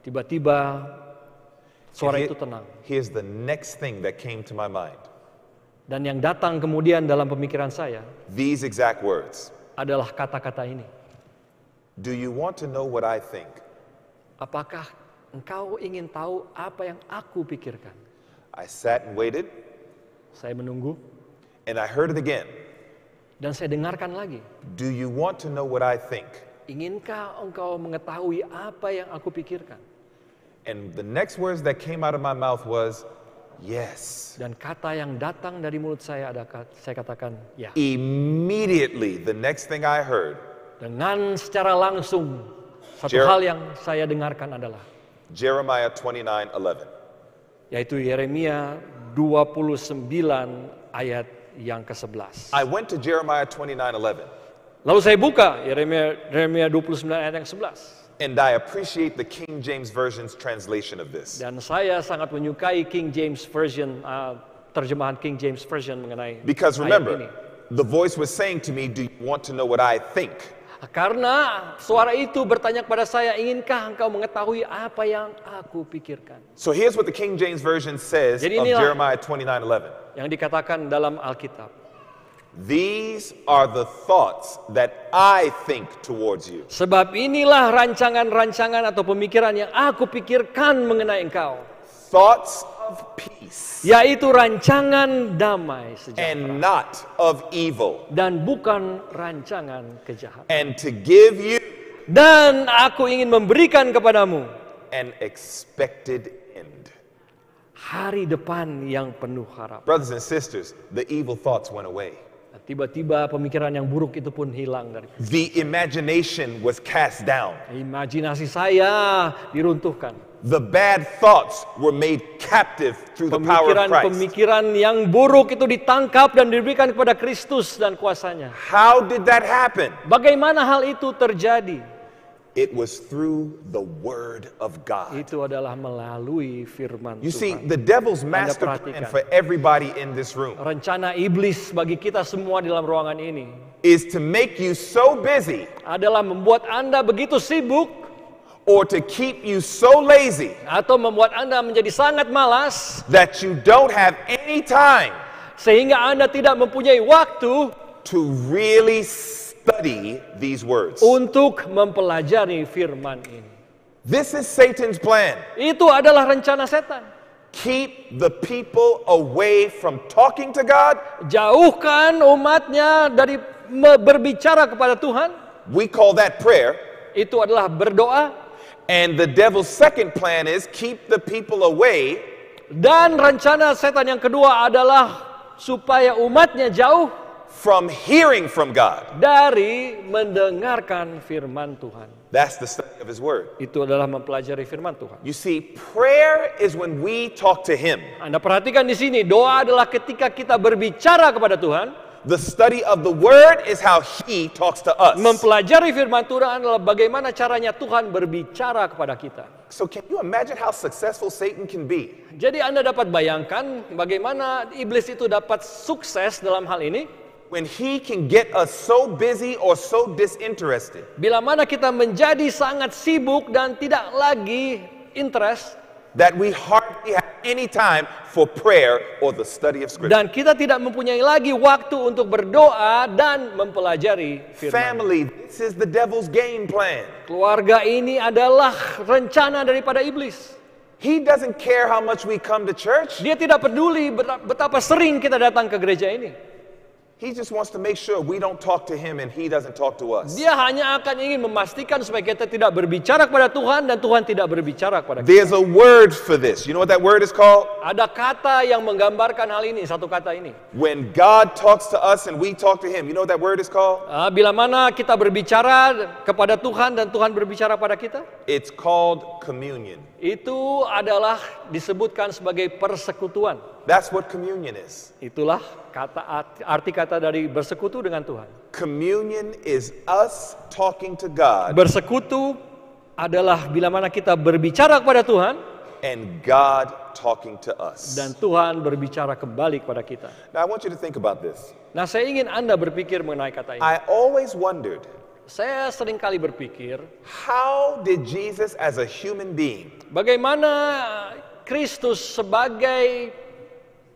Tiba-tiba
suara it, itu tenang. Here's the next thing that came to my mind. Dan yang datang kemudian dalam pemikiran saya.
These exact words.
Adalah kata-kata ini.
Do you want to know what I think?
Apakah engkau ingin tahu apa yang aku pikirkan? I sat and waited.
Saya menunggu. And I heard it again. Dan saya dengarkan lagi. Do you want to know what I think?
Inginkah engkau mengetahui apa yang aku pikirkan?
And the next words that came out of my mouth was,
Yes. Dan kata yang datang dari mulut saya ada saya katakan
ya. Immediately the next thing I heard.
Dengan secara langsung satu Jer hal yang saya dengarkan adalah
Jeremiah 29:11.
Yaitu Yeremia 29 ayat yang ke-11.
I went to Jeremiah 29:11.
Lalu saya buka Yeremia Yeremia 29 ayat yang 11. And I appreciate the King James Version's translation of this. Dan saya sangat menyukai King James Version uh, terjemahan King James Version mengenai Because remember, ayat ini.
the voice was saying to me, "Do you want to know what I think?"
Karena suara itu bertanya kepada saya, "Inginkah engkau mengetahui apa yang aku pikirkan?"
So here's what the King James version says Jadi of Jeremiah 29:11. Yang dikatakan dalam Alkitab. These are the thoughts that I think
towards you. Sebab inilah rancangan-rancangan atau pemikiran yang aku pikirkan mengenai engkau. Thoughts
peace.
Yaitu rancangan damai sejahtera. And not of evil. Dan bukan rancangan kejahatan. And to give you dan aku ingin memberikan kepadamu an expected end. Hari depan yang penuh harapan. Brothers and sisters, the evil thoughts went away. Tiba-tiba pemikiran yang buruk itu pun hilang dari The imagination was cast down. Imajinasi saya diruntuhkan the bad thoughts were made captive through the power of Christ. Pemikiran pemikiran yang buruk itu ditangkap dan diberikan kepada Kristus dan kuasanya. How did that happen? Bagaimana hal itu terjadi? It was through the word of God. Itu adalah melalui firman Tuhan. You see, the devil's master plan for everybody in this room. Rencana iblis bagi kita semua di dalam ruangan ini is to make you so busy. Adalah membuat Anda begitu sibuk or to keep you so lazy atau membuat Anda menjadi sangat malas that you don't have any time sehingga Anda tidak mempunyai waktu to really study
these words
untuk mempelajari firman ini. This is Satan's plan. Itu adalah rencana setan. Keep the people away from talking to God. Jauhkan umatnya dari berbicara kepada Tuhan. We call that prayer. Itu adalah berdoa. And the devil's second plan is keep the people away. Dan rencana setan yang kedua adalah supaya umatnya jauh from hearing from God. Dari mendengarkan firman Tuhan. That's the study of his word. Itu adalah mempelajari firman Tuhan. You see, prayer is when we talk to him. Anda perhatikan di sini, doa adalah ketika kita berbicara kepada Tuhan. The study of the word is how he talks to us. Mempelajari firman Tuhan adalah bagaimana caranya Tuhan berbicara kepada kita. So can you imagine how successful Satan can be? Jadi Anda dapat bayangkan bagaimana iblis itu dapat sukses dalam hal ini? When he can get us so busy or so disinterested. Bila mana kita menjadi sangat sibuk dan tidak lagi interest that we hardly have any time for prayer or the study of scripture. Dan kita tidak mempunyai lagi waktu untuk berdoa dan mempelajari firman. Family, this is the devil's game plan. Keluarga ini adalah rencana daripada iblis. He doesn't care how much we come to church. Dia tidak peduli betapa sering kita datang ke gereja ini. He just wants
to make sure we don't talk to him and he doesn't talk to us. Dia
hanya akan ingin memastikan supaya kita tidak berbicara kepada Tuhan dan Tuhan tidak berbicara kepada kita. There's a word
for this. You know what that word is called?
Ada kata yang menggambarkan hal ini, satu kata ini. When God talks to us and we talk to him, you know what that word is called? Uh, bila mana kita berbicara kepada Tuhan dan Tuhan berbicara pada kita? It's called communion. Itu adalah disebutkan sebagai persekutuan. That's what communion is. Itulah kata arti kata dari bersekutu dengan Tuhan. Communion is us talking to God. Bersekutu adalah bila mana kita berbicara kepada Tuhan and God talking to us. Dan Tuhan berbicara kembali kepada kita. Now I want you to think about this. Nah, saya ingin Anda berpikir mengenai kata ini. I always wondered saya sering kali berpikir, how did Jesus as a human being? Bagaimana Kristus sebagai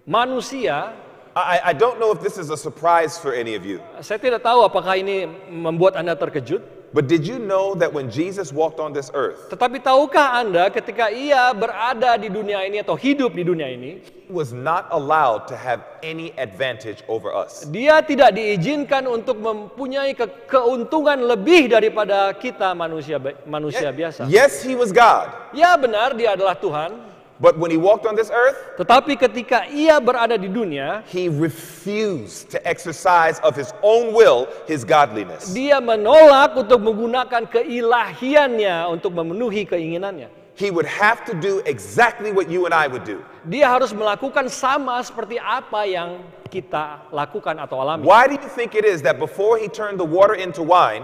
manusia I, I don't know if this is a surprise for any of you. Saya tidak tahu apakah ini membuat Anda terkejut. But did you know that when Jesus walked on this earth? Tetapi tahukah Anda ketika ia berada di dunia ini atau hidup di dunia ini, he was not allowed to have any advantage over us. Dia tidak diizinkan untuk mempunyai ke keuntungan lebih daripada kita manusia manusia yes, biasa. Yes, he was God. Ya benar dia adalah Tuhan. But when he walked on this earth, tetapi ketika ia berada di dunia, he refused
to exercise of his own will his godliness.
Dia menolak untuk menggunakan keilahiannya untuk memenuhi keinginannya. He would have to do exactly what you and I would do. Dia harus melakukan sama seperti apa yang kita lakukan atau alami. Why do you think it is that before he turned the water into wine,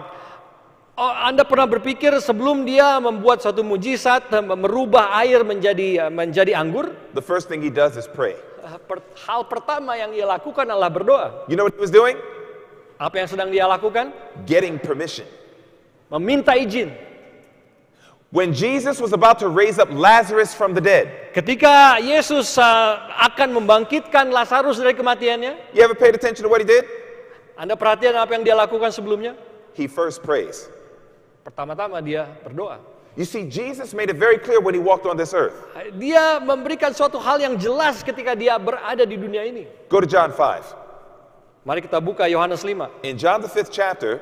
Oh, Anda pernah berpikir sebelum dia membuat satu mujizat eh, merubah air menjadi eh, menjadi anggur? The first thing he does is pray. Eh, hal pertama yang ia lakukan adalah berdoa.
You know what he was doing? Apa yang sedang dia lakukan? Getting permission.
Meminta izin. When Jesus was about to raise up Lazarus from the dead. Ketika Yesus uh, akan membangkitkan Lazarus dari kematiannya. You ever paid attention to what he did? Anda perhatian apa yang dia lakukan sebelumnya? He first prays. Pertama-tama dia berdoa. You see, Jesus made it very clear when he walked on this earth. Dia memberikan suatu hal yang jelas ketika dia berada di dunia ini. Go to John 5. Mari kita buka Yohanes 5. In John the 5th chapter,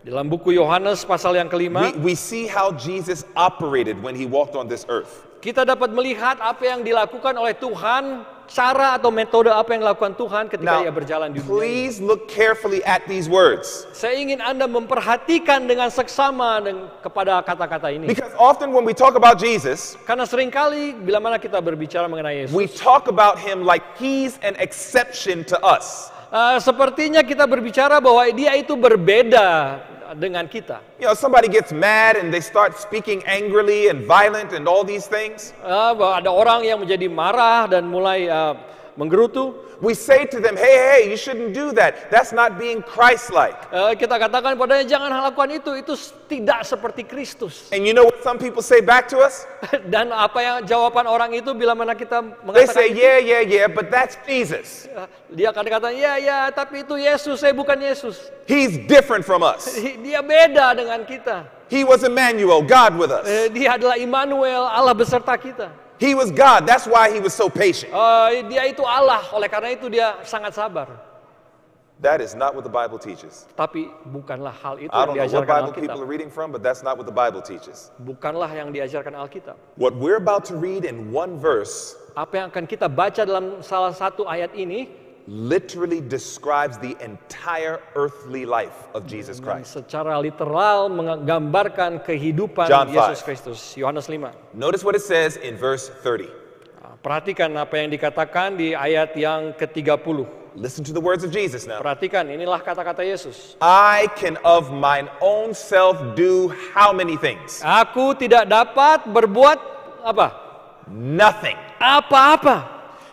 dalam buku Yohanes pasal yang kelima, we,
we see how Jesus operated when he walked on this earth.
Kita dapat melihat apa yang dilakukan oleh Tuhan cara atau metode apa yang lakukan Tuhan ketika Now, ia berjalan di dunia. Please look carefully at these words. Saya ingin Anda memperhatikan dengan seksama dengan, kepada kata-kata ini. Because often when we talk about Jesus, karena seringkali bila mana kita berbicara mengenai Yesus, we talk about him like he's an exception to us. Uh, sepertinya kita berbicara bahwa dia itu berbeda dengan kita. You know, somebody gets mad and they start speaking angrily and violent and all these things. Uh, ada orang yang menjadi marah dan mulai uh, menggerutu. We say to them, hey, hey, you shouldn't do that. That's not being Christ-like. Uh, kita katakan padanya jangan lakukan itu. Itu tidak seperti Kristus. And you know what some people say back to us? Dan apa yang jawaban orang itu bila mana kita mengatakan They say, yeah, yeah, yeah,
but that's Jesus.
Eh, dia akan kata, ya, ya, tapi itu Yesus, saya eh, bukan Yesus.
He's different from us.
Dia beda dengan kita.
He was Emmanuel, God with us. Dia
adalah Immanuel, Allah beserta kita.
He was God. That's why he was so patient.
Uh, dia itu Allah, oleh karena itu dia sangat sabar.
That is not what the Bible teaches.
Tapi bukanlah hal itu I don't yang diajarkan know what Bible people are reading from, but that's not
what the Bible teaches.
Bukanlah yang diajarkan Alkitab.
What we're about to read in one verse.
Apa yang akan kita baca dalam salah satu ayat ini
literally
describes the entire earthly life of Jesus Christ. Secara literal menggambarkan kehidupan John Yesus Kristus. Yohanes 5.
Notice what it says in verse 30.
Ah, perhatikan apa yang dikatakan di ayat yang ke-30. Listen to the words of Jesus now. Perhatikan, inilah kata-kata Yesus. I can of mine own self do how many things? Aku tidak dapat berbuat apa?
Nothing. Apa-apa.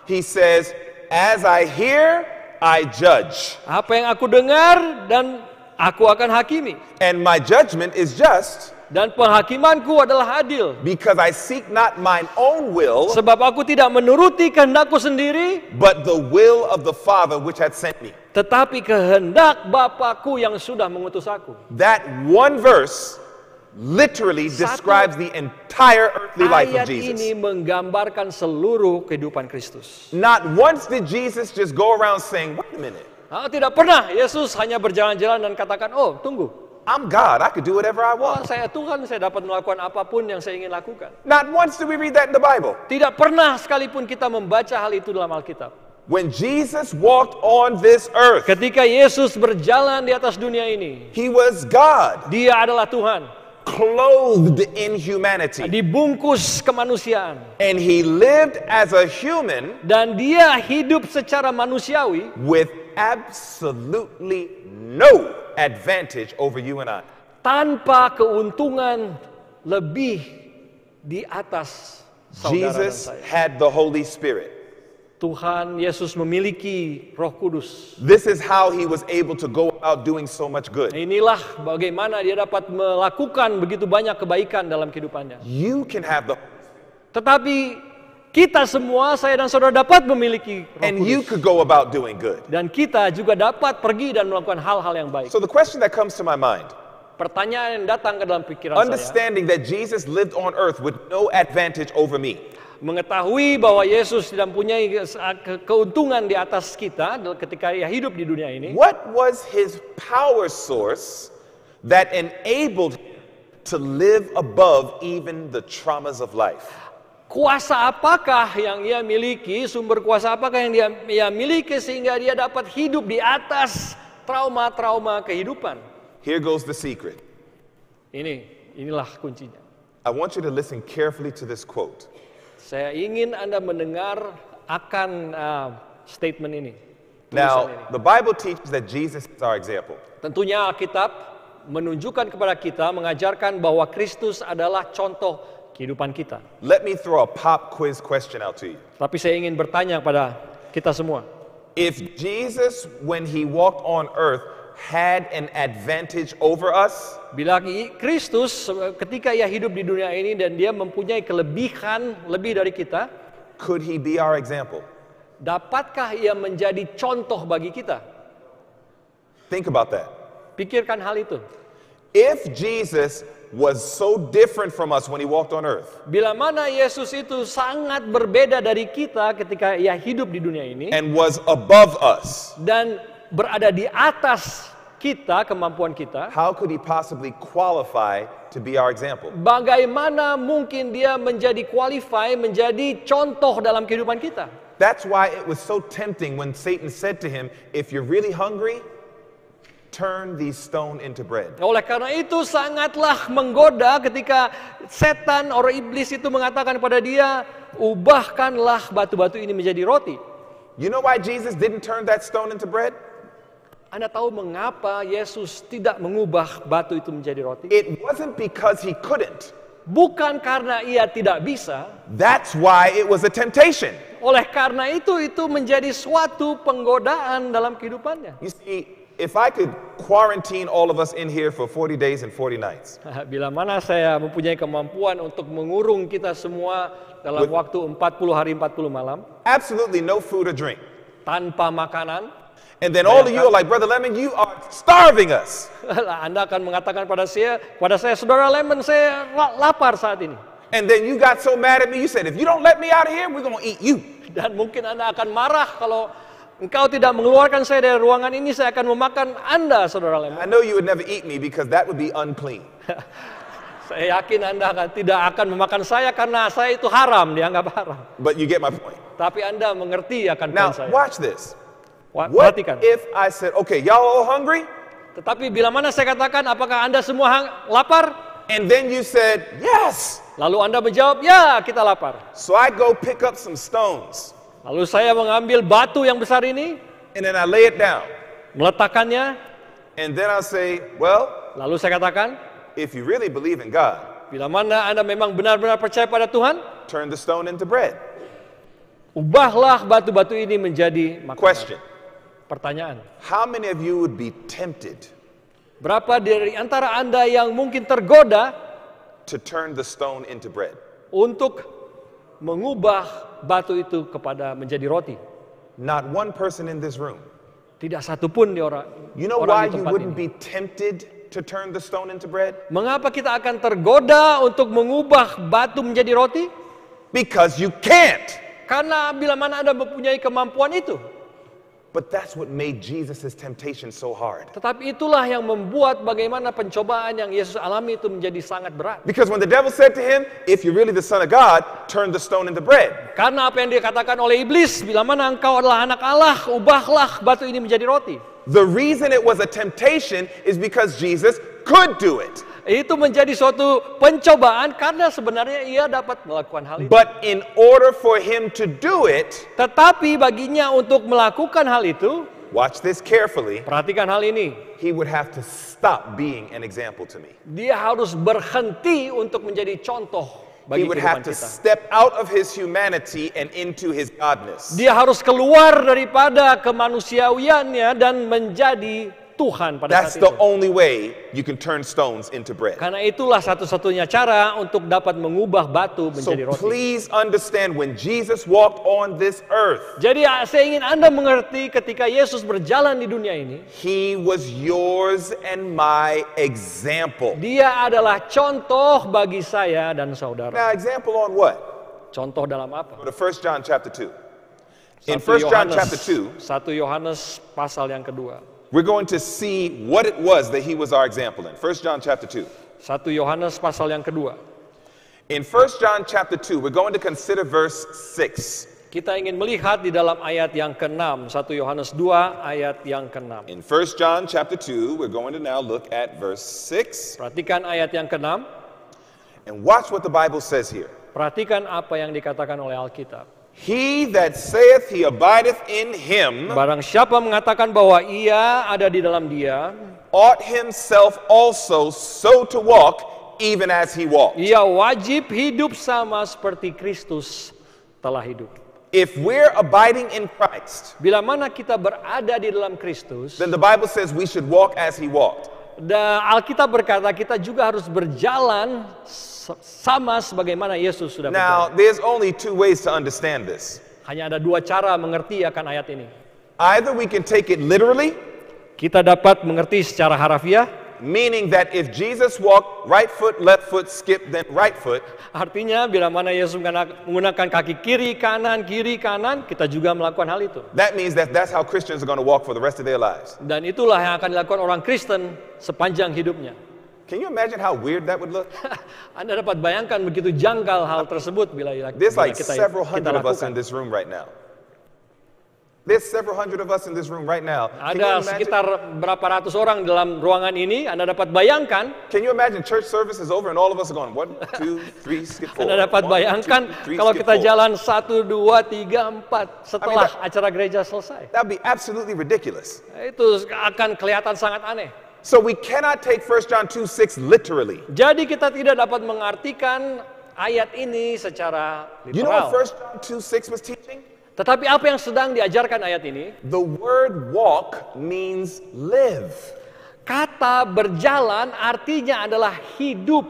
He says, as I hear, I
judge. Apa yang aku dengar dan aku akan hakimi. And my judgment is just. Dan penghakimanku adalah adil. Because I seek not mine own will. Sebab aku tidak menuruti kehendakku sendiri. But the will of the Father which had sent me. Tetapi kehendak Bapakku yang sudah mengutus aku. That one verse literally describes the entire earthly life of Jesus. ini menggambarkan seluruh kehidupan Kristus. Not once did Jesus just go around saying, "Wait a minute." Nah, tidak pernah Yesus hanya berjalan-jalan dan katakan, "Oh, tunggu." I'm God. I could do whatever I oh, want. Oh, saya Tuhan, saya dapat melakukan apapun yang saya ingin lakukan. Not once do we read that in the Bible. Tidak pernah sekalipun kita membaca hal itu dalam Alkitab. When Jesus walked on this earth, ketika Yesus berjalan di atas dunia ini, he was God. Dia adalah Tuhan clothed in humanity. Dibungkus kemanusiaan. And he lived as a human. Dan dia hidup secara manusiawi. With absolutely no advantage over you and I. Tanpa keuntungan lebih di atas
saudara Jesus dan saya.
had the Holy Spirit. Tuhan Yesus memiliki Roh Kudus. This is how he was able to go about doing so much good. Nah, inilah bagaimana dia dapat melakukan begitu banyak kebaikan dalam kehidupannya. You can have the Tetapi kita semua saya dan saudara dapat memiliki Roh And Kudus. you could go about doing good. Dan kita juga dapat pergi dan melakukan hal-hal yang baik. So the question that comes to my mind Pertanyaan yang datang ke dalam pikiran Understanding saya. Understanding that Jesus lived on earth with no advantage over me mengetahui bahwa Yesus tidak punya keuntungan di atas kita ketika ia hidup di dunia ini. What was his power source that enabled him
to live above even the traumas of life?
Kuasa apakah yang ia miliki, sumber kuasa apakah yang dia ia miliki sehingga dia dapat hidup di atas trauma-trauma kehidupan?
Here goes the secret.
Ini, inilah
kuncinya. I want you to listen carefully to this quote.
Saya ingin Anda mendengar akan uh, statement ini. Now, ini. the Bible teaches that Jesus is our example. Tentunya Alkitab menunjukkan kepada kita, mengajarkan bahwa Kristus adalah contoh kehidupan kita. Let me throw a pop quiz question out to you. Tapi saya ingin bertanya kepada kita semua. If Jesus, when he walked on earth, had an advantage over us? Bila Kristus eh, ketika ia hidup di dunia ini dan dia mempunyai kelebihan lebih dari kita, could he be our example? Dapatkah ia menjadi contoh bagi kita? Think about that. Pikirkan hal itu. If Jesus
was so different from us when he walked on earth.
Bila mana Yesus itu sangat berbeda dari kita ketika ia hidup di dunia ini. And was above us. Dan berada di atas kita, kemampuan kita. How could he possibly qualify to be our example? Bagaimana mungkin dia menjadi qualify, menjadi contoh dalam kehidupan kita?
That's why it was so tempting when Satan said to him, if you're
really hungry, turn these stone into bread. Oleh karena itu sangatlah menggoda ketika setan atau iblis itu mengatakan kepada dia, ubahkanlah batu-batu ini menjadi roti. You know why Jesus didn't turn that stone into bread? Anda tahu mengapa Yesus tidak mengubah batu itu menjadi roti? It wasn't because he couldn't. Bukan karena ia tidak bisa. That's why it was a temptation. Oleh karena itu itu menjadi suatu penggodaan dalam kehidupannya. You see,
if I could quarantine all of us in here for 40 days and 40 nights.
Bila mana saya mempunyai kemampuan untuk mengurung kita semua dalam waktu 40 hari 40 malam. Absolutely no food or drink. Tanpa makanan And then all of you are like, Brother Lemon, you are starving us. Anda akan mengatakan pada saya, pada saya, Saudara Lemon, saya lapar saat ini. And then you got so mad at me, you said, if you don't let me out of here, we're going to eat you. Dan mungkin Anda akan marah kalau engkau tidak mengeluarkan saya dari ruangan ini, saya akan memakan Anda, Saudara Lemon. I know you would never eat me because that would be unclean. saya yakin Anda akan, tidak akan memakan saya karena saya itu haram, dianggap haram.
But you get my point.
Tapi Anda mengerti akan Now, saya. watch this. Perhatikan. What if I said, okay, y'all all hungry? Tetapi bila mana saya katakan, apakah anda semua lapar? And then you said, yes. Lalu Anda menjawab, ya kita lapar. So I go pick up some stones. Lalu saya mengambil batu yang besar ini. And then I lay it down. Meletakkannya. And then I say, well. Lalu saya katakan. If you really believe in God. Bila mana Anda memang benar-benar percaya pada Tuhan. Turn the stone into bread. Ubahlah batu-batu ini menjadi makanan. Question. Pertanyaan. How many of you would be tempted? Berapa dari antara Anda yang mungkin tergoda to turn the stone into bread? Untuk mengubah batu itu kepada menjadi roti. Not one person in this room. Tidak satu pun di orang. You know orang why you wouldn't ini. be tempted to turn the stone into bread? Mengapa kita akan tergoda untuk mengubah batu menjadi roti? Because you can't. Karena bila mana Anda mempunyai kemampuan itu. But that's what made
temptation so hard.
Tetapi itulah yang membuat bagaimana pencobaan yang Yesus alami itu menjadi sangat berat.
Because when the devil said to him, if you're really the son of God, turn the stone into bread.
Karena apa yang dikatakan oleh iblis, bila mana engkau adalah anak Allah, ubahlah batu ini menjadi roti. The reason it was a temptation is because Jesus could do it. Itu menjadi suatu pencobaan karena sebenarnya ia dapat melakukan hal itu. But in order for him to do it, tetapi baginya untuk melakukan hal itu, watch this
carefully. Perhatikan hal ini. He would have to stop being an example to me. Dia harus
berhenti untuk menjadi contoh bagi he would have to kita. step out of his humanity and into his godness. Dia harus keluar daripada kemanusiaannya dan menjadi Tuhan pada That's saat the itu. only way you can turn stones into bread. Karena itulah satu-satunya cara untuk dapat mengubah batu menjadi roti. please understand when Jesus walked on this earth, Jadi ah, saya ingin Anda mengerti ketika Yesus berjalan di dunia ini, he was yours and my example. dia adalah contoh bagi saya dan saudara. Now, example on what? Contoh dalam apa? Go
to 1 John chapter 2. In 1 John chapter 2,
1 Yohanes pasal yang kedua
we're going to see what it was that he was our example in. 1 John chapter 2. 1 Yohanes pasal yang kedua. In 1 John chapter 2, we're going to consider verse
6. Kita ingin melihat di dalam ayat yang ke-6, 1 Yohanes 2 ayat yang ke-6. In
1 John chapter 2, we're going to now look at verse 6. Perhatikan ayat yang
ke-6. And watch what the Bible says here. Perhatikan apa yang dikatakan oleh Alkitab. He that saith he abideth in him Barang siapa mengatakan bahwa ia ada di dalam dia ought himself also so to walk even as he walked. Ia wajib hidup sama seperti Kristus telah hidup. If we're abiding in Christ Bila mana kita berada di dalam Kristus then the Bible says we should walk as he walked. Dan Alkitab berkata kita juga harus berjalan sama sebagaimana Yesus sudah Now, there's only two ways to understand this. Hanya ada dua cara mengerti akan ayat ini. Either we can take it literally, kita dapat mengerti secara harafiah, meaning that if Jesus walked right foot, left foot, skip, then right foot. Artinya bila mana Yesus menggunakan kaki kiri, kanan, kiri, kanan, kita juga melakukan hal itu.
That means that that's how Christians are going to walk for the rest of their
lives. Dan itulah yang akan dilakukan orang Kristen sepanjang hidupnya. Can you imagine how weird that would look? Anda dapat bayangkan begitu janggal hal tersebut bila, bila There's like kita, several hundred kita of us
in this room right now.
There's several hundred of us in this room right now. Can Ada sekitar berapa ratus orang dalam ruangan ini. Anda dapat bayangkan. Can you imagine church service is over and all of us are going one, two, three, skip four. Anda dapat bayangkan two, three, kalau kita four. jalan satu, dua, tiga, empat setelah I mean, that, acara gereja selesai. That'd be absolutely ridiculous. Itu akan kelihatan sangat aneh. So we cannot take 1 John 2, 6 literally. Jadi kita tidak dapat mengartikan ayat ini secara literal. You know what 1 John 2, 6 was teaching? Tetapi apa yang sedang diajarkan ayat ini? The word walk means live. Kata berjalan artinya adalah hidup.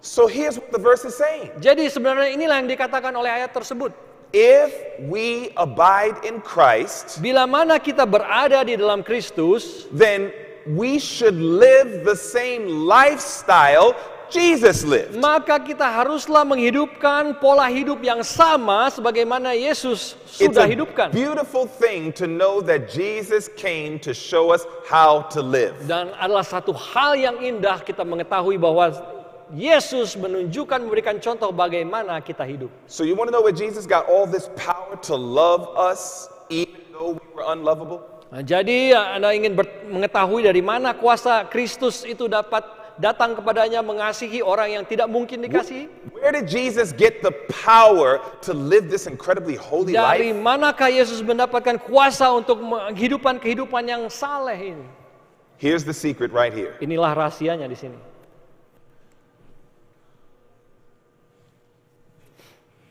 So here's what the verse is saying. Jadi sebenarnya inilah yang dikatakan oleh ayat tersebut. If we abide in Christ, bila mana kita berada di dalam Kristus, then we should live the same lifestyle Jesus lived. Maka kita haruslah menghidupkan pola hidup yang sama sebagaimana Yesus sudah It's a hidupkan. Beautiful thing to know that Jesus came to show us how to live. Dan adalah satu hal yang indah kita mengetahui bahwa Yesus menunjukkan memberikan contoh bagaimana kita hidup. So you want to know where Jesus got all this power to love us even though we were unlovable? Nah, jadi ya, Anda ingin mengetahui dari mana kuasa Kristus itu dapat datang kepadanya mengasihi orang yang tidak mungkin dikasihi?
Where did Jesus get the power to live this incredibly holy life? Dari
manakah Yesus mendapatkan kuasa untuk kehidupan kehidupan yang saleh ini?
Here's the secret right here.
Inilah rahasianya di sini.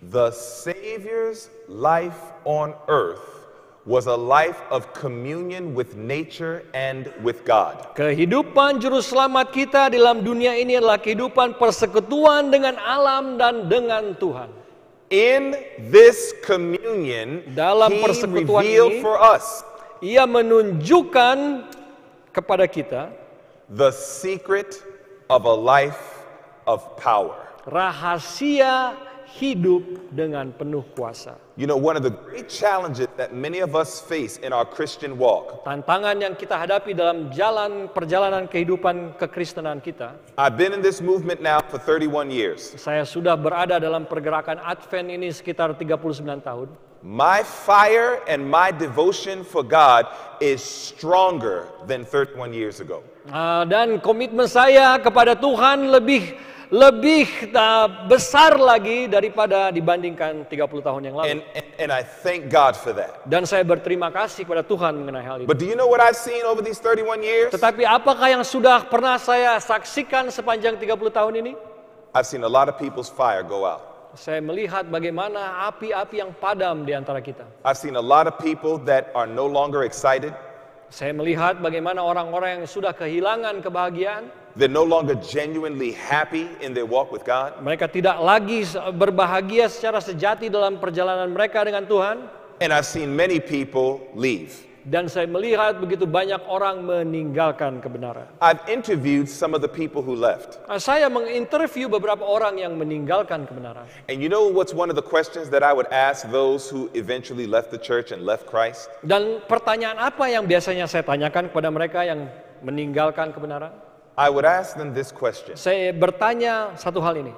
The Savior's life on earth was a life of communion with
nature and with God. Kehidupan juru selamat kita dalam dunia ini adalah kehidupan persekutuan dengan alam dan dengan Tuhan. In this communion, dalam he persekutuan ini, for us, ia menunjukkan kepada kita the secret of a life
of power.
Rahasia hidup dengan penuh kuasa.
You know, one of the great challenges that many of us face in our Christian walk.
Tantangan yang kita hadapi dalam jalan perjalanan kehidupan kekristenan kita.
I've been in this movement now for 31 years.
Saya sudah berada dalam pergerakan Advent ini sekitar 39 tahun.
My fire and my devotion for God is stronger
than 31 years ago. Uh, dan komitmen saya kepada Tuhan lebih lebih uh, besar lagi daripada dibandingkan 30 tahun yang lalu. And, and, and I thank God for that. Dan saya berterima kasih kepada Tuhan mengenai hal itu. But do you know what I've seen over these 31 years? Tetapi apakah yang sudah pernah saya saksikan sepanjang 30 tahun ini?
I've seen a lot of people's fire go out
saya melihat bagaimana api-api yang padam di antara kita. I've seen a lot of people that are no longer excited. Saya melihat bagaimana orang-orang yang sudah kehilangan kebahagiaan. They're no longer genuinely happy in their walk with God. Mereka tidak lagi berbahagia secara sejati dalam perjalanan mereka dengan Tuhan. And I've seen many people leave. Dan saya melihat begitu banyak orang meninggalkan kebenaran. I've interviewed some of the people who left. Ah, saya menginterview beberapa orang yang meninggalkan kebenaran.
And you know what's one of the questions that I would ask those who eventually left the church and left Christ?
Dan pertanyaan apa yang biasanya saya tanyakan kepada mereka yang meninggalkan kebenaran?
I would ask them this
question. Saya bertanya satu hal ini.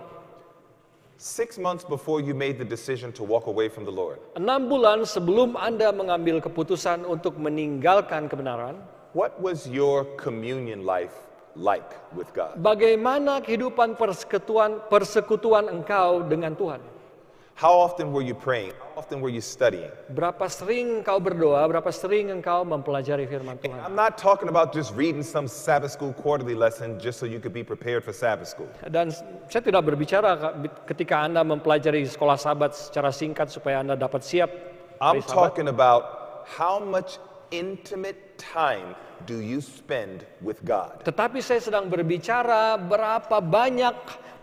Six months before you made the decision to walk away from
the Lord. Enam bulan sebelum Anda mengambil keputusan untuk meninggalkan kebenaran. What was your communion life like with God? Bagaimana kehidupan persekutuan persekutuan engkau dengan Tuhan? How often were you praying? How often were you studying? Berapa sering engkau berdoa? Berapa sering engkau mempelajari firman eh, Tuhan? And
I'm not talking about just reading some Sabbath school quarterly lesson just so you could be prepared for Sabbath school.
Dan saya tidak berbicara ketika Anda mempelajari sekolah Sabat secara singkat supaya Anda dapat siap. I'm talking about
how much intimate time
do you spend with God? Tetapi saya sedang berbicara berapa banyak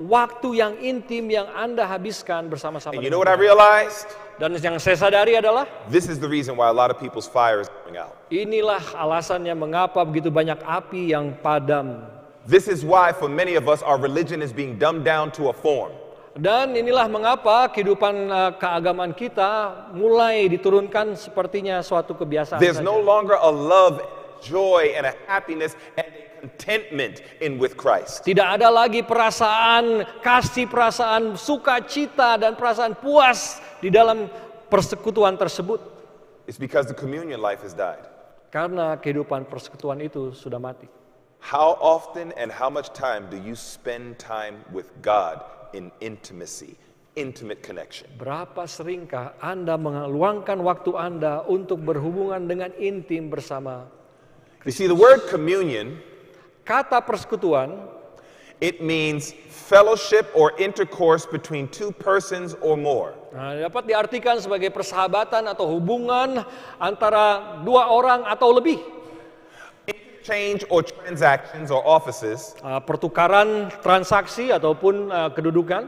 waktu yang intim yang Anda habiskan bersama-sama. And you know what I realized?
Dan yang saya sadari adalah This is the reason why a lot of people's fire is going out.
Inilah alasannya mengapa begitu banyak api yang padam. This is why for many of us our religion
is being dumbed down to a form.
Dan inilah mengapa kehidupan uh, keagamaan kita mulai diturunkan sepertinya suatu kebiasaan. There's saja. no longer a love
joy and a happiness
and a contentment in with Christ. Tidak ada lagi perasaan kasih, perasaan sukacita dan perasaan puas di dalam persekutuan tersebut. It's because the communion life has died. Karena kehidupan persekutuan itu sudah mati.
How often and how much time do you spend time with God in intimacy? intimate connection.
Berapa seringkah Anda mengeluangkan waktu Anda untuk berhubungan dengan intim bersama
You see, the word communion, kata
persekutuan, it means
fellowship or intercourse between two persons or more.
Nah, dapat diartikan sebagai persahabatan atau hubungan antara dua orang atau lebih. Interchange or transactions or offices. Uh, pertukaran transaksi ataupun uh, kedudukan.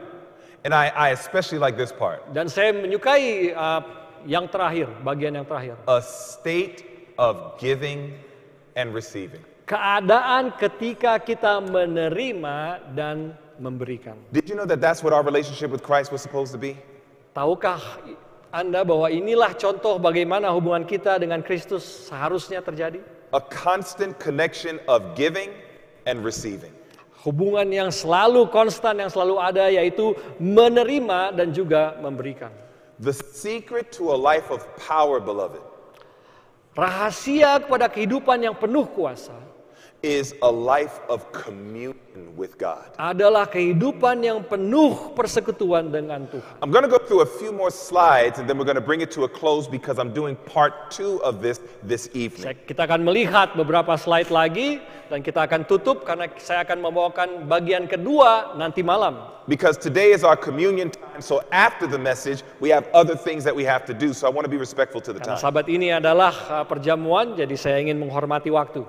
And I, I especially like this part. Dan saya menyukai uh, yang terakhir, bagian yang terakhir. A state of giving and receiving. Keadaan ketika kita menerima dan memberikan.
Did you know that that's what our relationship with Christ was supposed to be?
Tahukah Anda bahwa inilah contoh bagaimana hubungan kita dengan Kristus seharusnya terjadi? A
constant connection of giving and receiving.
Hubungan yang selalu konstan yang selalu ada yaitu menerima dan juga memberikan. The
secret to a life of power, beloved
rahasia kepada kehidupan yang penuh kuasa is a life of communion with God. Adalah kehidupan yang penuh persekutuan dengan Tuhan. I'm going to go through a few more slides and
then we're going to bring it to a close because I'm doing part two of this this evening.
Kita akan melihat beberapa slide lagi dan kita akan tutup karena saya akan membawakan bagian kedua nanti malam.
Because today is our communion time, so after the message we have other things that we have to do. So I want to be respectful to the time. Karena
sabat ini adalah uh, perjamuan, jadi saya ingin menghormati waktu.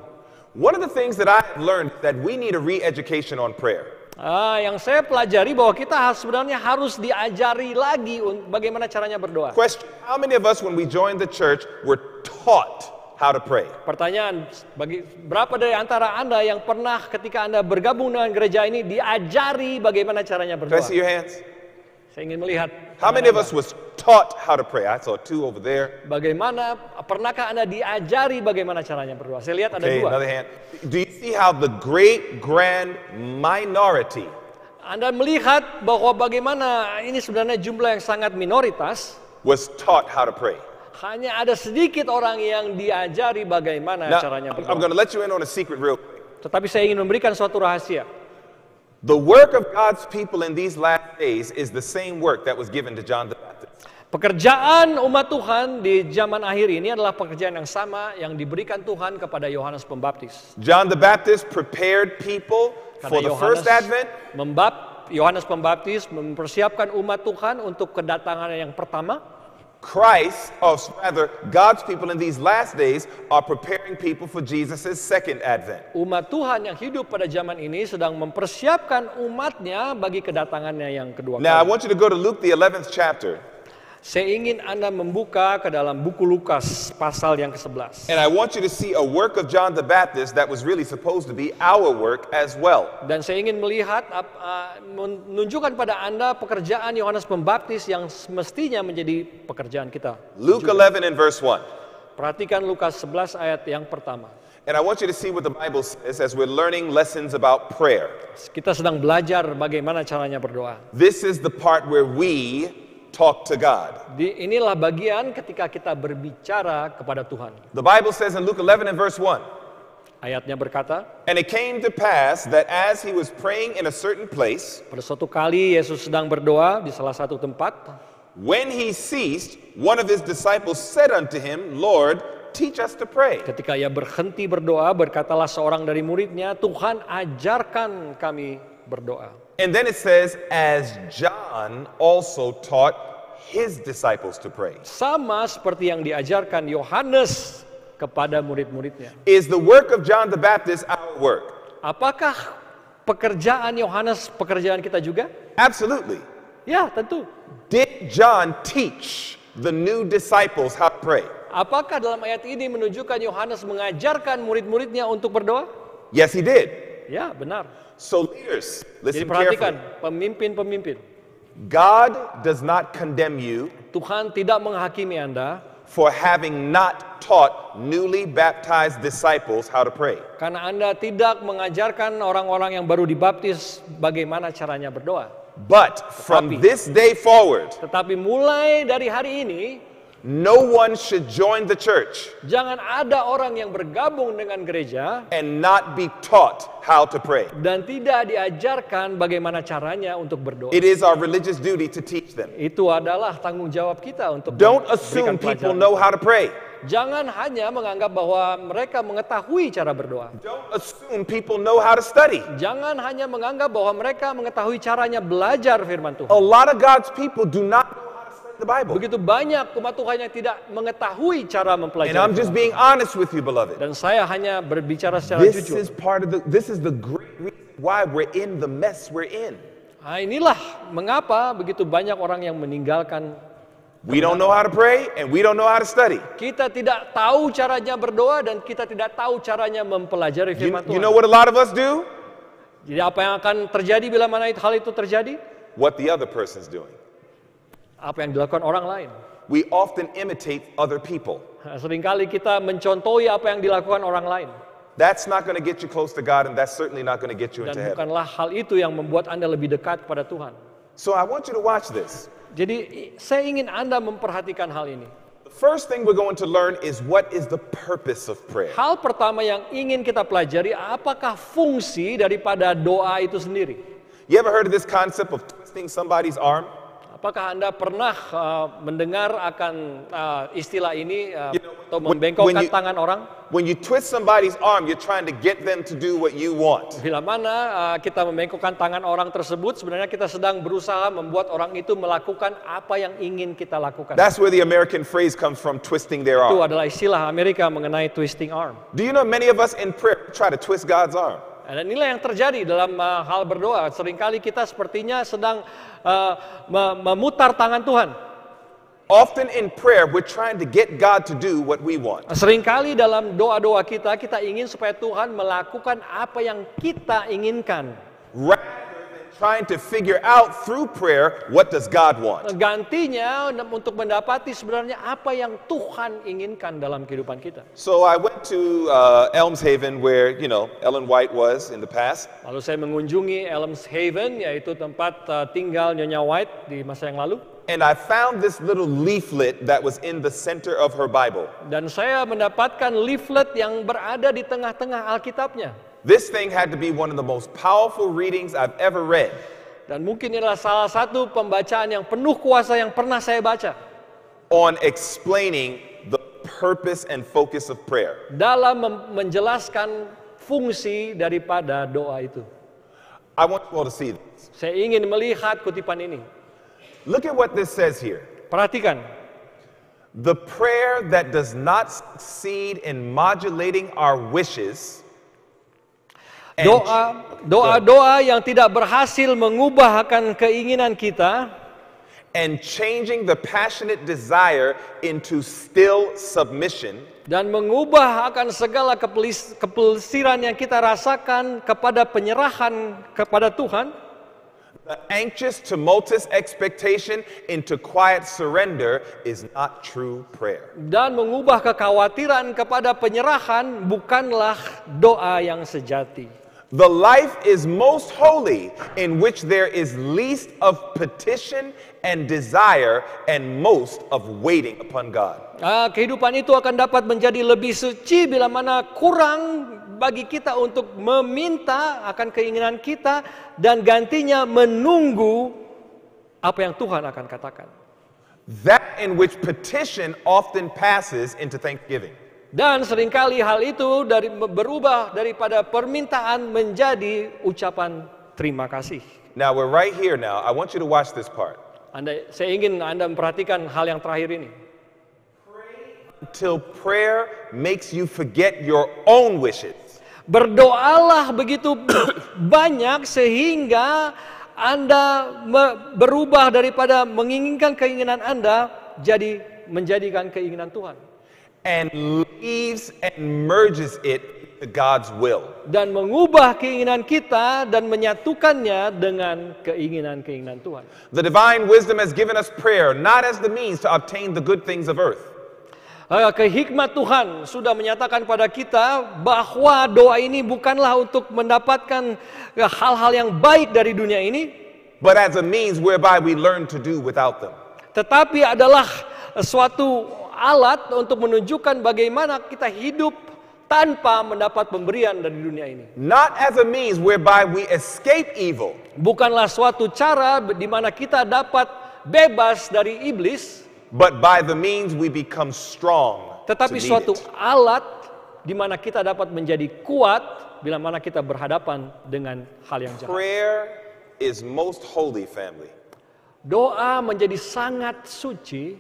One of the things that I have learned that we need a re-education on prayer. Ah, yang saya pelajari bahwa kita sebenarnya harus diajari lagi bagaimana caranya berdoa. Question: How many of us when we joined the church were taught how to pray? Pertanyaan bagi berapa dari antara anda yang pernah ketika anda bergabung dengan gereja ini diajari bagaimana caranya berdoa? Can I see your hands? Saya ingin melihat. How many of us was taught how to pray? I saw two over there. Bagaimana pernahkah Anda diajari bagaimana caranya berdoa? Saya lihat ada dua. Another hand. Do you see how the great grand minority anda melihat bahwa bagaimana ini sebenarnya jumlah yang sangat minoritas was
taught how to pray.
Hanya ada sedikit orang yang diajari bagaimana Now, caranya
berdoa. I'm going to let you in on a secret real
Tetapi saya ingin memberikan suatu rahasia.
The work of God's people in these last days is the same work that was given to John the Baptist.
Pekerjaan umat Tuhan di zaman akhir ini adalah pekerjaan yang sama yang diberikan Tuhan kepada Yohanes Pembaptis. John the Baptist prepared people for the first advent. Membab Yohanes Pembaptis mempersiapkan umat Tuhan untuk kedatangan yang pertama. Christ, or rather, God's people in these last days are preparing people for Jesus' second advent. Umat Tuhan yang hidup pada zaman ini sedang mempersiapkan umatnya bagi kedatangannya yang kedua. Now
I want you to go to Luke the 11th chapter.
Saya ingin Anda membuka ke dalam buku Lukas pasal yang ke-11. And I
want you to see a work of John the Baptist that was really supposed to be our work as well.
Dan saya ingin melihat uh, menunjukkan pada Anda pekerjaan Yohanes Pembaptis yang mestinya menjadi pekerjaan kita.
Luke 11 and verse 1.
Perhatikan Lukas 11 ayat yang pertama. And I want you to see what the Bible
says as we're learning lessons about prayer.
Kita sedang belajar bagaimana caranya berdoa. This is the part where we talk to God. Inilah bagian ketika kita berbicara kepada Tuhan. The Bible says in Luke 11 and verse 1. Ayatnya berkata, And it came to pass that as he was praying in a certain place, pada suatu kali Yesus sedang berdoa di salah satu tempat, when he ceased, one of his disciples said unto him, Lord, teach us to pray. Ketika ia berhenti berdoa, berkatalah seorang dari muridnya, Tuhan ajarkan kami berdoa. And then it says, as John also taught his disciples to pray. Sama seperti yang diajarkan Yohanes kepada murid-muridnya. Is the work of John the Baptist our work? Apakah pekerjaan Yohanes pekerjaan kita juga? Absolutely. Ya, tentu. Did John teach the new disciples how to pray? Apakah dalam ayat ini menunjukkan Yohanes mengajarkan murid-muridnya untuk berdoa? Yes, he did. Ya, benar. So leaders, listen Jadi perhatikan, pemimpin-pemimpin. God does not condemn you. Tuhan tidak menghakimi Anda for having not taught newly baptized disciples how to pray. Karena Anda tidak mengajarkan orang-orang yang baru dibaptis bagaimana caranya berdoa. But from tetapi, this day forward, tetapi mulai dari hari ini, No one should join the church. Jangan ada orang yang bergabung dengan gereja and not be taught how to pray. Dan tidak diajarkan bagaimana caranya untuk berdoa. It is our religious duty to teach them. Itu adalah tanggung jawab kita untuk Don't assume people know how to pray. Jangan hanya menganggap bahwa mereka mengetahui cara berdoa. Don't assume people know how to study. Jangan hanya menganggap bahwa mereka mengetahui caranya belajar firman Tuhan. A lot of God's people do not the Bible. Begitu banyak umat Tuhan yang tidak mengetahui cara mempelajari. And I'm just being honest with you, beloved. Dan saya hanya berbicara secara this jujur. This is
part of the this is the great reason why we're in the mess we're in.
Nah, inilah mengapa begitu banyak orang yang meninggalkan
We don't know how
to pray and we don't know how to study. Kita tidak tahu caranya berdoa dan kita tidak tahu caranya mempelajari firman Tuhan. You know what a lot of us do? Jadi apa yang akan terjadi bila mana hal itu terjadi? What the other person's doing apa yang dilakukan orang lain. We often imitate other people. Nah, seringkali kita mencontohi apa yang dilakukan orang lain.
That's not going to get you close to God and that's certainly not going to get you into heaven. Dan
bukanlah hal itu yang membuat Anda lebih dekat kepada Tuhan. So I want you to watch this. Jadi saya ingin Anda memperhatikan hal ini. The first thing we're going to learn is what is the purpose of prayer. Hal pertama yang ingin kita pelajari apakah fungsi daripada doa itu sendiri. You ever heard of this concept of twisting somebody's arm? Apakah Anda pernah uh, mendengar akan uh, istilah ini uh, you know, atau membengkokkan you, tangan orang?
When you twist somebody's arm, you're trying to get them to do what you want.
Bila mana uh, kita membengkokkan tangan orang tersebut, sebenarnya kita sedang berusaha membuat orang itu melakukan apa yang ingin kita lakukan. That's where the
American phrase comes from, twisting their arm. Itu adalah istilah Amerika mengenai twisting arm. Do you know many of us in prayer try to twist God's arm?
Dan inilah yang terjadi dalam uh, hal berdoa. Seringkali kita sepertinya sedang uh, memutar tangan Tuhan. Often
in prayer we're trying to get God to do what we want.
Seringkali dalam doa-doa kita kita ingin supaya Tuhan melakukan apa yang kita inginkan. Right trying
to figure out through prayer what does God want.
Gantinya untuk mendapati sebenarnya apa yang Tuhan inginkan dalam kehidupan kita.
So I went to uh, Elms Haven where you know Ellen White was in the past.
Lalu saya mengunjungi Elms Haven yaitu tempat uh, tinggal Nyonya White di masa yang lalu. And I found this little leaflet that was in the center of her Bible. Dan saya mendapatkan leaflet yang berada di tengah-tengah Alkitabnya. This thing had to be one of the most powerful readings I've ever read. Dan mungkin inilah salah satu pembacaan yang penuh kuasa yang pernah saya baca. On explaining the purpose and focus of prayer. Dalam menjelaskan fungsi daripada doa itu. I want you all to see this. Saya ingin melihat kutipan ini. Look at what this says here. Perhatikan.
The prayer that does not succeed in modulating our wishes
doa doa doa yang tidak berhasil mengubahkan keinginan kita and changing the passionate desire into still submission dan mengubah akan segala kepelisiran yang kita rasakan kepada penyerahan kepada Tuhan The anxious, tumultuous expectation into quiet surrender is not true prayer. Dan mengubah kekhawatiran kepada penyerahan bukanlah doa yang sejati. The life is most holy in which there
is least of petition and desire and most of waiting
upon God. Ah, kehidupan itu akan dapat menjadi lebih suci bila mana kurang bagi kita untuk meminta akan keinginan kita dan gantinya menunggu apa yang Tuhan akan katakan. That in which petition often passes into thanksgiving. Dan seringkali hal itu dari berubah daripada permintaan menjadi ucapan terima kasih. Now we're
right here now. I want you to watch this part.
Anda, saya ingin Anda memperhatikan hal yang terakhir ini. Till prayer makes you forget your own wishes. Berdoalah begitu banyak sehingga Anda berubah daripada menginginkan keinginan Anda jadi menjadikan keinginan Tuhan and leaves and merges it to God's will. Dan mengubah keinginan kita dan menyatukannya dengan keinginan-keinginan Tuhan. The divine wisdom has given us prayer not as the means to obtain the good things of earth. Eh, kehikmat Tuhan sudah menyatakan pada kita bahwa doa ini bukanlah untuk mendapatkan eh, hal-hal yang baik dari dunia ini. But as a means whereby we learn to do without them. Tetapi adalah suatu alat untuk menunjukkan bagaimana kita hidup tanpa mendapat pemberian dari dunia ini. Not as a means whereby we escape evil. Bukanlah suatu cara di mana kita dapat bebas dari iblis. But by the means we become strong. Tetapi suatu alat di mana kita dapat menjadi kuat bila mana kita berhadapan dengan hal yang jahat.
Prayer is most holy family.
Doa menjadi sangat suci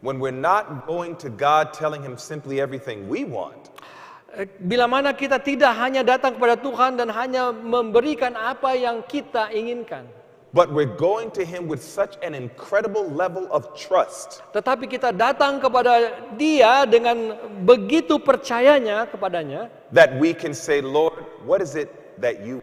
when
we're not going to God telling him simply everything we want.
Eh, bila mana kita tidak hanya datang kepada Tuhan dan hanya memberikan apa yang kita inginkan. But we're going to him with such an incredible level of trust. Tetapi kita datang kepada dia dengan begitu percayanya kepadanya. That
we can say, Lord, what is it that you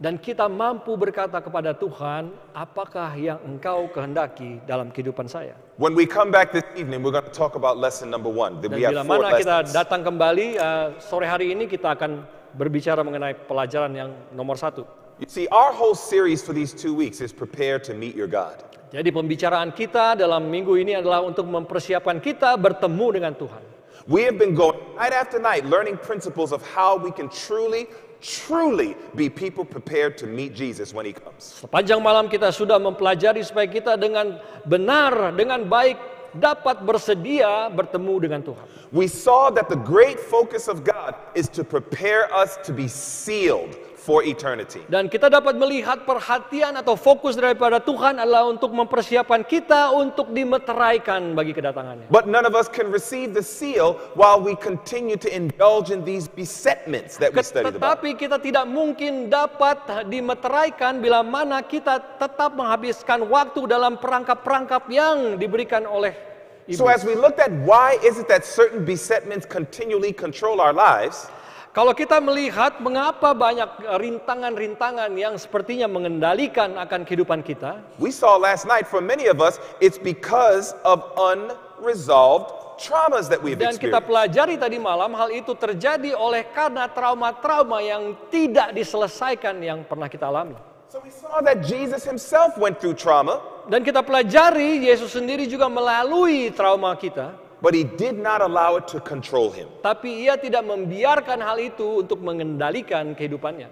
dan kita mampu berkata kepada Tuhan, apakah yang Engkau kehendaki dalam kehidupan saya?
When we come back this evening, we're going to talk about lesson number one. Dan we bila mana kita datang
kembali uh, sore hari ini, kita akan berbicara mengenai pelajaran yang nomor satu.
You see, our whole series for these two weeks is prepare to meet your God.
Jadi pembicaraan kita dalam minggu ini adalah untuk mempersiapkan kita bertemu dengan Tuhan. We have been going night after night learning principles of
how we can truly truly be people prepared to meet Jesus when he comes.
Sepanjang malam kita sudah mempelajari supaya kita dengan benar, dengan baik dapat bersedia bertemu dengan Tuhan. We saw that the great focus of God is to
prepare us to be sealed for eternity.
Dan kita dapat melihat perhatian atau fokus daripada Tuhan adalah untuk mempersiapkan kita untuk dimeteraikan bagi kedatangannya.
But none of us can receive the seal while we continue to indulge in these besetments that we study about.
Tetapi kita tidak mungkin dapat dimeteraikan bila mana kita tetap menghabiskan waktu dalam perangkap-perangkap yang diberikan oleh So as we looked at why is it that certain besetments continually control our lives, kalau kita melihat mengapa banyak rintangan-rintangan yang sepertinya mengendalikan akan kehidupan kita.
We saw last night for many of us it's because of unresolved traumas that we've Dan kita
pelajari tadi malam hal itu terjadi oleh karena trauma-trauma yang tidak diselesaikan yang pernah kita alami. So we saw that Jesus himself went through trauma. Dan kita pelajari Yesus sendiri juga melalui trauma kita. But he did not allow it to control him. Tapi ia tidak membiarkan hal itu untuk mengendalikan kehidupannya.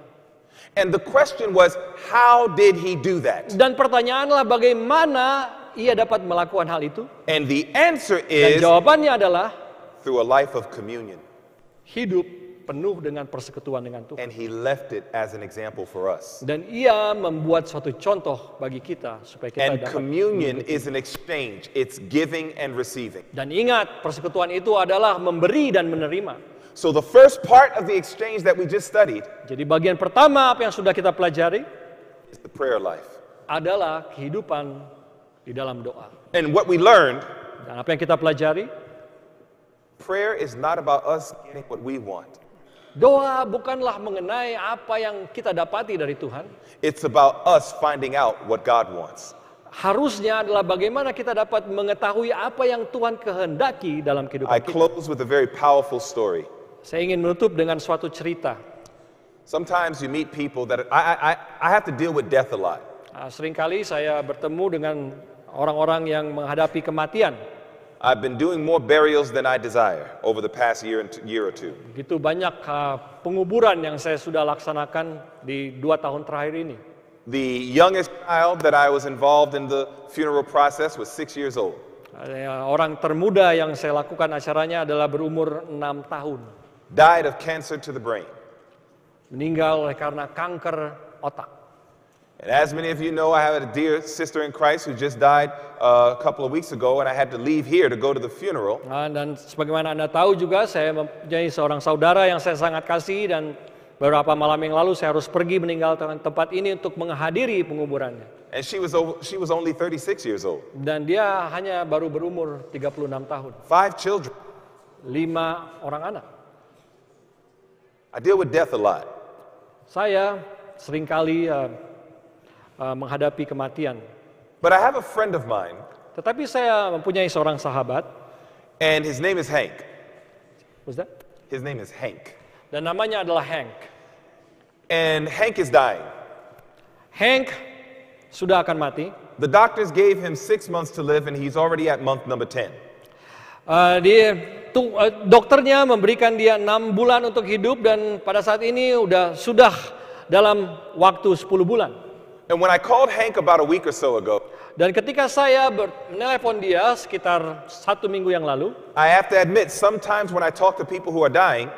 And the question was, how did he do that? Dan pertanyaanlah bagaimana ia dapat melakukan hal itu? And the answer is Dan jawabannya adalah through a life of communion. Hidup penuh dengan persekutuan dengan Tuhan. And he left it as an example for us. Dan ia membuat suatu contoh bagi kita supaya kita And dapat And communion mengikuti. is an exchange. It's giving and receiving. Dan ingat, persekutuan itu adalah memberi dan menerima. So the first part of the exchange that we just studied. Jadi bagian pertama apa yang sudah kita pelajari is the prayer life. Adalah kehidupan di dalam doa. And what we learned dan apa yang kita pelajari prayer is not about us getting what we want. Doa bukanlah mengenai apa yang kita dapati dari Tuhan. It's about us finding out what
God wants.
Harusnya adalah bagaimana kita dapat mengetahui apa yang Tuhan kehendaki dalam kehidupan I
close with a very powerful story.
Saya ingin menutup dengan suatu cerita.
Sometimes you meet people that I I I have to deal with death a lot.
Ah, seringkali saya bertemu dengan orang-orang yang menghadapi kematian.
I've been doing more burials than I desire over the past year and year or two.
Gitu banyak uh, penguburan yang saya sudah laksanakan di dua tahun terakhir ini. The youngest
child that I was involved in the funeral process was six years old.
Uh, ya, orang termuda yang saya lakukan acaranya adalah berumur enam tahun. Died of cancer to the brain. Meninggal karena kanker otak.
And as many of you know, I have a dear sister in Christ who just died uh, a couple of weeks ago, and I had to leave here to
go to the funeral. Nah, dan sebagaimana anda tahu juga, saya mempunyai seorang saudara yang saya sangat kasih dan beberapa malam yang lalu saya harus pergi meninggalkan tempat ini untuk menghadiri penguburannya.
And she was over, she was only 36 years old.
Dan dia hanya baru berumur 36 tahun. Five children. Lima orang anak.
I deal with death a lot.
Saya seringkali uh, Uh, menghadapi kematian. But I have a friend of mine. Tetapi saya mempunyai seorang sahabat. And his name is Hank. Who's that? His name is Hank. Dan namanya adalah Hank.
And Hank is dying. Hank
sudah akan mati. The doctors gave him six months to live and he's already at month number ten. Uh, dia, uh, dokternya memberikan dia enam bulan untuk hidup dan pada saat ini udah sudah dalam waktu 10 bulan. And when I called Hank about a week or so ago, dan ketika saya menelepon dia sekitar satu minggu yang lalu, I have to admit, sometimes when I talk to people who are dying,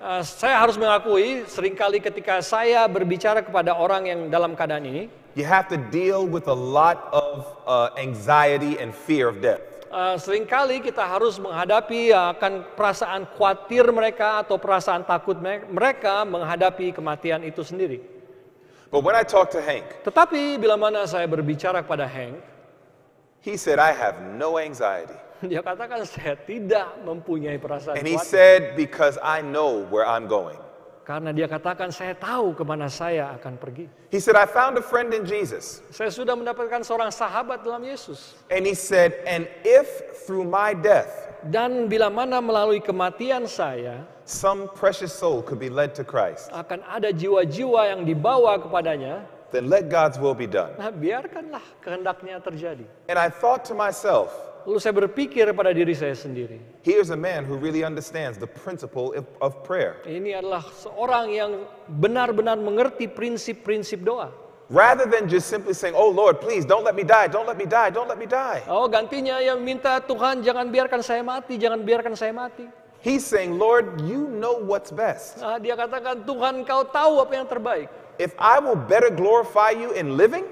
uh, saya harus mengakui seringkali ketika saya berbicara kepada orang yang dalam keadaan ini, you have to deal with a lot of uh, anxiety and fear of death. Uh, seringkali kita harus menghadapi eh, akan perasaan khawatir mereka atau perasaan takut mereka menghadapi kematian itu sendiri. But when I talked to Hank, Tetapi bila mana saya berbicara kepada Hank,
he said, I have no anxiety.
dia katakan saya tidak mempunyai perasaan And he khawatir. said, because I know where I'm going. Karena dia katakan saya tahu kemana saya akan pergi. He
said I found a friend
in Jesus. Saya sudah mendapatkan seorang sahabat dalam Yesus. And he said and if through my death dan bila mana melalui kematian saya some precious soul could be led to Christ. akan ada jiwa-jiwa yang dibawa kepadanya then let God's will be done. Nah, biarkanlah kehendaknya terjadi. And I thought to myself Lalu saya berpikir pada diri saya sendiri. Here's a man who really understands the principle of prayer. Ini adalah seorang yang benar-benar mengerti prinsip-prinsip doa. Rather than just simply
saying, "Oh Lord, please don't let me die, don't let me die, don't let me die."
Oh, gantinya yang minta Tuhan jangan biarkan saya mati, jangan biarkan saya mati. He's
saying, "Lord, you know what's best."
Nah, dia katakan, "Tuhan, kau tahu apa yang terbaik." If I will better glorify you in living,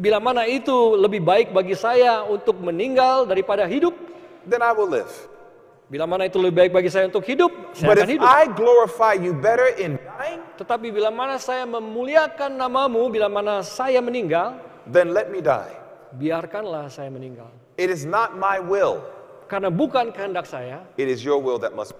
bila mana itu lebih baik bagi saya untuk meninggal daripada hidup, then I will live. Bila mana itu lebih baik bagi saya untuk hidup, saya But akan hidup.
I glorify you
better in dying, tetapi bila mana saya memuliakan namamu, bila mana saya meninggal, then let me die. Biarkanlah saya meninggal. It is not my will. Karena bukan kehendak saya. It is your will that must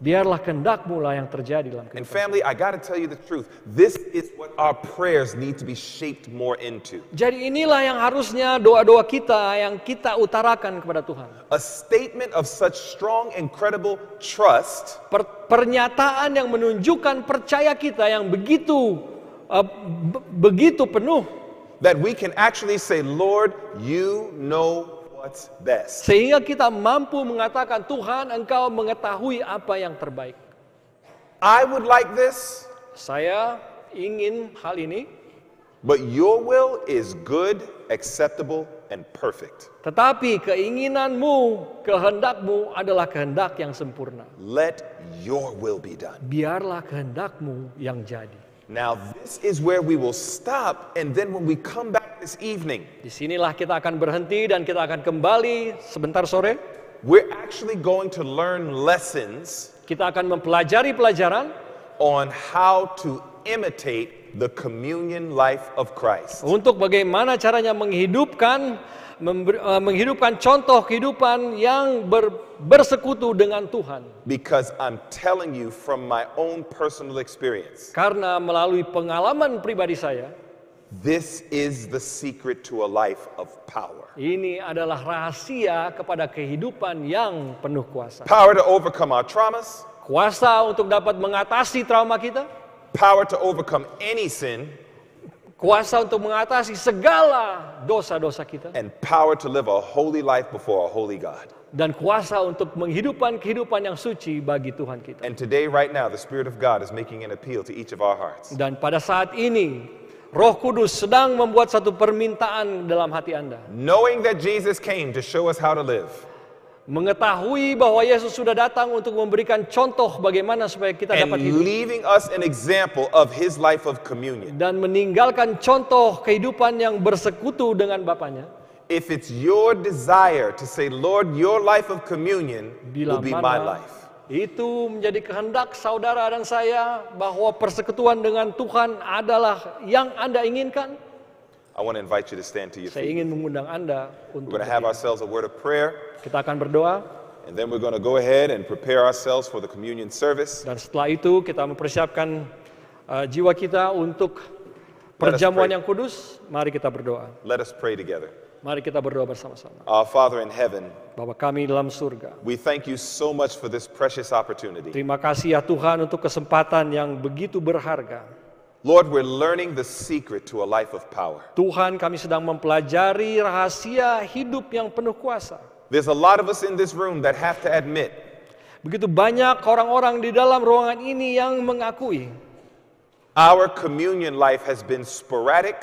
Biarlah kehendakmu lah yang terjadi dalam kehidupan.
And family, I gotta tell you the truth. This is what our prayers need to be shaped more into.
Jadi inilah yang harusnya doa-doa kita yang kita utarakan kepada Tuhan. A statement of such strong and credible trust. Per pernyataan yang menunjukkan percaya kita yang begitu uh, begitu penuh. That we can actually say, Lord, you know what's best. Sehingga kita mampu mengatakan Tuhan Engkau mengetahui apa yang terbaik. I would like this. Saya ingin hal ini. But your will
is good, acceptable, and perfect.
Tetapi keinginanmu, kehendakmu adalah kehendak yang sempurna.
Let your will be done.
Biarlah kehendakmu yang jadi. Now this is where we will stop and then when we come back this evening. sinilah kita akan berhenti dan kita akan kembali sebentar sore. We're actually going to learn lessons. Kita akan mempelajari pelajaran on how to imitate the communion life of Christ. Untuk bagaimana caranya menghidupkan eh, menghidupkan contoh kehidupan yang ber, bersekutu dengan Tuhan. Because I'm telling you from my own personal experience. Karena melalui pengalaman pribadi saya. This is the
secret to a life of power.
Ini adalah rahasia kepada kehidupan yang penuh kuasa. Power to overcome our traumas. Kuasa untuk dapat mengatasi trauma kita. Power to overcome any sin. Kuasa untuk mengatasi
segala dosa-dosa kita. And power to live a holy life before a holy God.
Dan kuasa untuk menghidupkan kehidupan yang suci bagi Tuhan kita. And today right now the spirit of God is making an appeal to each of our hearts. Dan pada saat ini Roh Kudus sedang membuat satu permintaan dalam hati Anda. Knowing that Jesus came to show us how to live. Mengetahui bahwa Yesus sudah datang untuk memberikan contoh bagaimana supaya kita dapat hidup. leaving us an example of his life of communion. Dan meninggalkan contoh kehidupan yang bersekutu dengan Bapaknya. If it's your desire to say, Lord, your life
of communion Bila will be my life
itu menjadi kehendak saudara dan saya bahwa persekutuan dengan Tuhan adalah yang Anda inginkan.
I want to invite you to stand to your feet. Saya ingin mengundang Anda untuk We're have ourselves a word of prayer. Kita akan berdoa.
And then we're going to go ahead and prepare ourselves for the communion service. Dan setelah itu kita mempersiapkan uh, jiwa kita untuk
perjamuan yang
kudus. Mari kita berdoa.
Let us pray together.
Mari kita berdoa bersama-sama.
Our Father in heaven,
Bapa kami dalam surga.
We thank you so much for this precious opportunity. Terima
kasih ya Tuhan untuk kesempatan yang begitu berharga. Lord, we're learning the secret to a life of power. Tuhan, kami sedang mempelajari rahasia hidup yang penuh kuasa. There's a lot of us in this room that have to admit. Begitu banyak orang-orang di dalam ruangan ini yang
mengakui. Our communion life has been sporadic,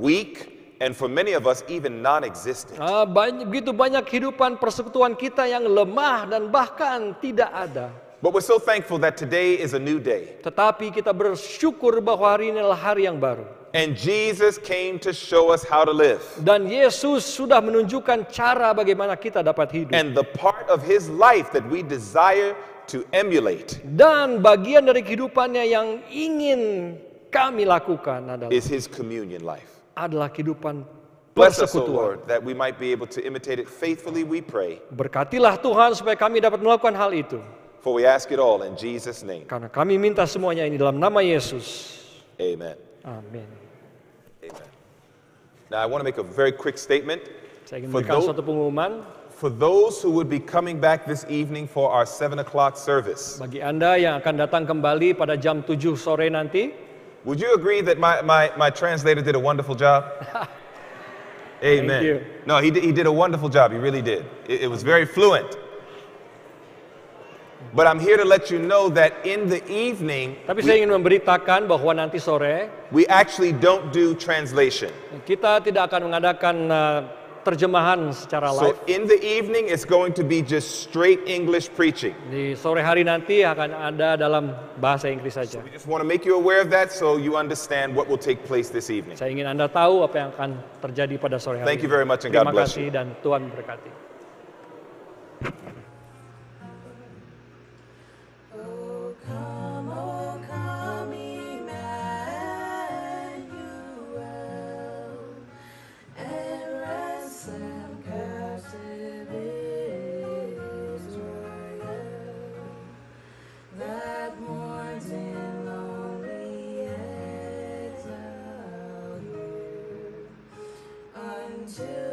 weak,
and for many of us even non-existent. Ah, banyak, begitu banyak kehidupan persekutuan kita yang lemah dan bahkan tidak ada. But we're so thankful that today is a new day. Tetapi kita bersyukur bahwa hari ini adalah hari yang baru. And Jesus came to show us how to live. Dan Yesus sudah menunjukkan cara bagaimana kita dapat hidup. And the part of his life that we desire to emulate. Dan bagian dari kehidupannya yang ingin kami lakukan adalah is his
communion life
adalah kehidupan persekutuan. Berkatilah Tuhan supaya kami dapat melakukan hal itu.
For we ask it all in Jesus name.
Karena kami minta semuanya ini dalam nama Yesus. Amen. Amin.
Amen. Now I want to make a very quick statement. Saya ingin memberikan suatu pengumuman. For those who would be coming back this evening for our 7 o'clock service. Bagi Anda yang akan
datang kembali pada jam
7 sore nanti. Would you agree that my, my, my translator did a wonderful job? Amen. No, he did, he did a wonderful job. He really did. It, it was very fluent.
But I'm here to let you know that in the evening, Tapi saya ingin memberitakan bahwa nanti sore we actually don't do translation. kita tidak akan mengadakan uh, terjemahan secara live. So in the evening it's going to be just straight English preaching. Di sore hari nanti akan ada dalam bahasa Inggris saja. So we just
want to make you aware of that so you understand what will take place this evening.
Saya ingin Anda tahu apa yang akan terjadi pada sore hari. Thank you very much and God bless you. Terima kasih dan Tuhan berkati. Thank you. to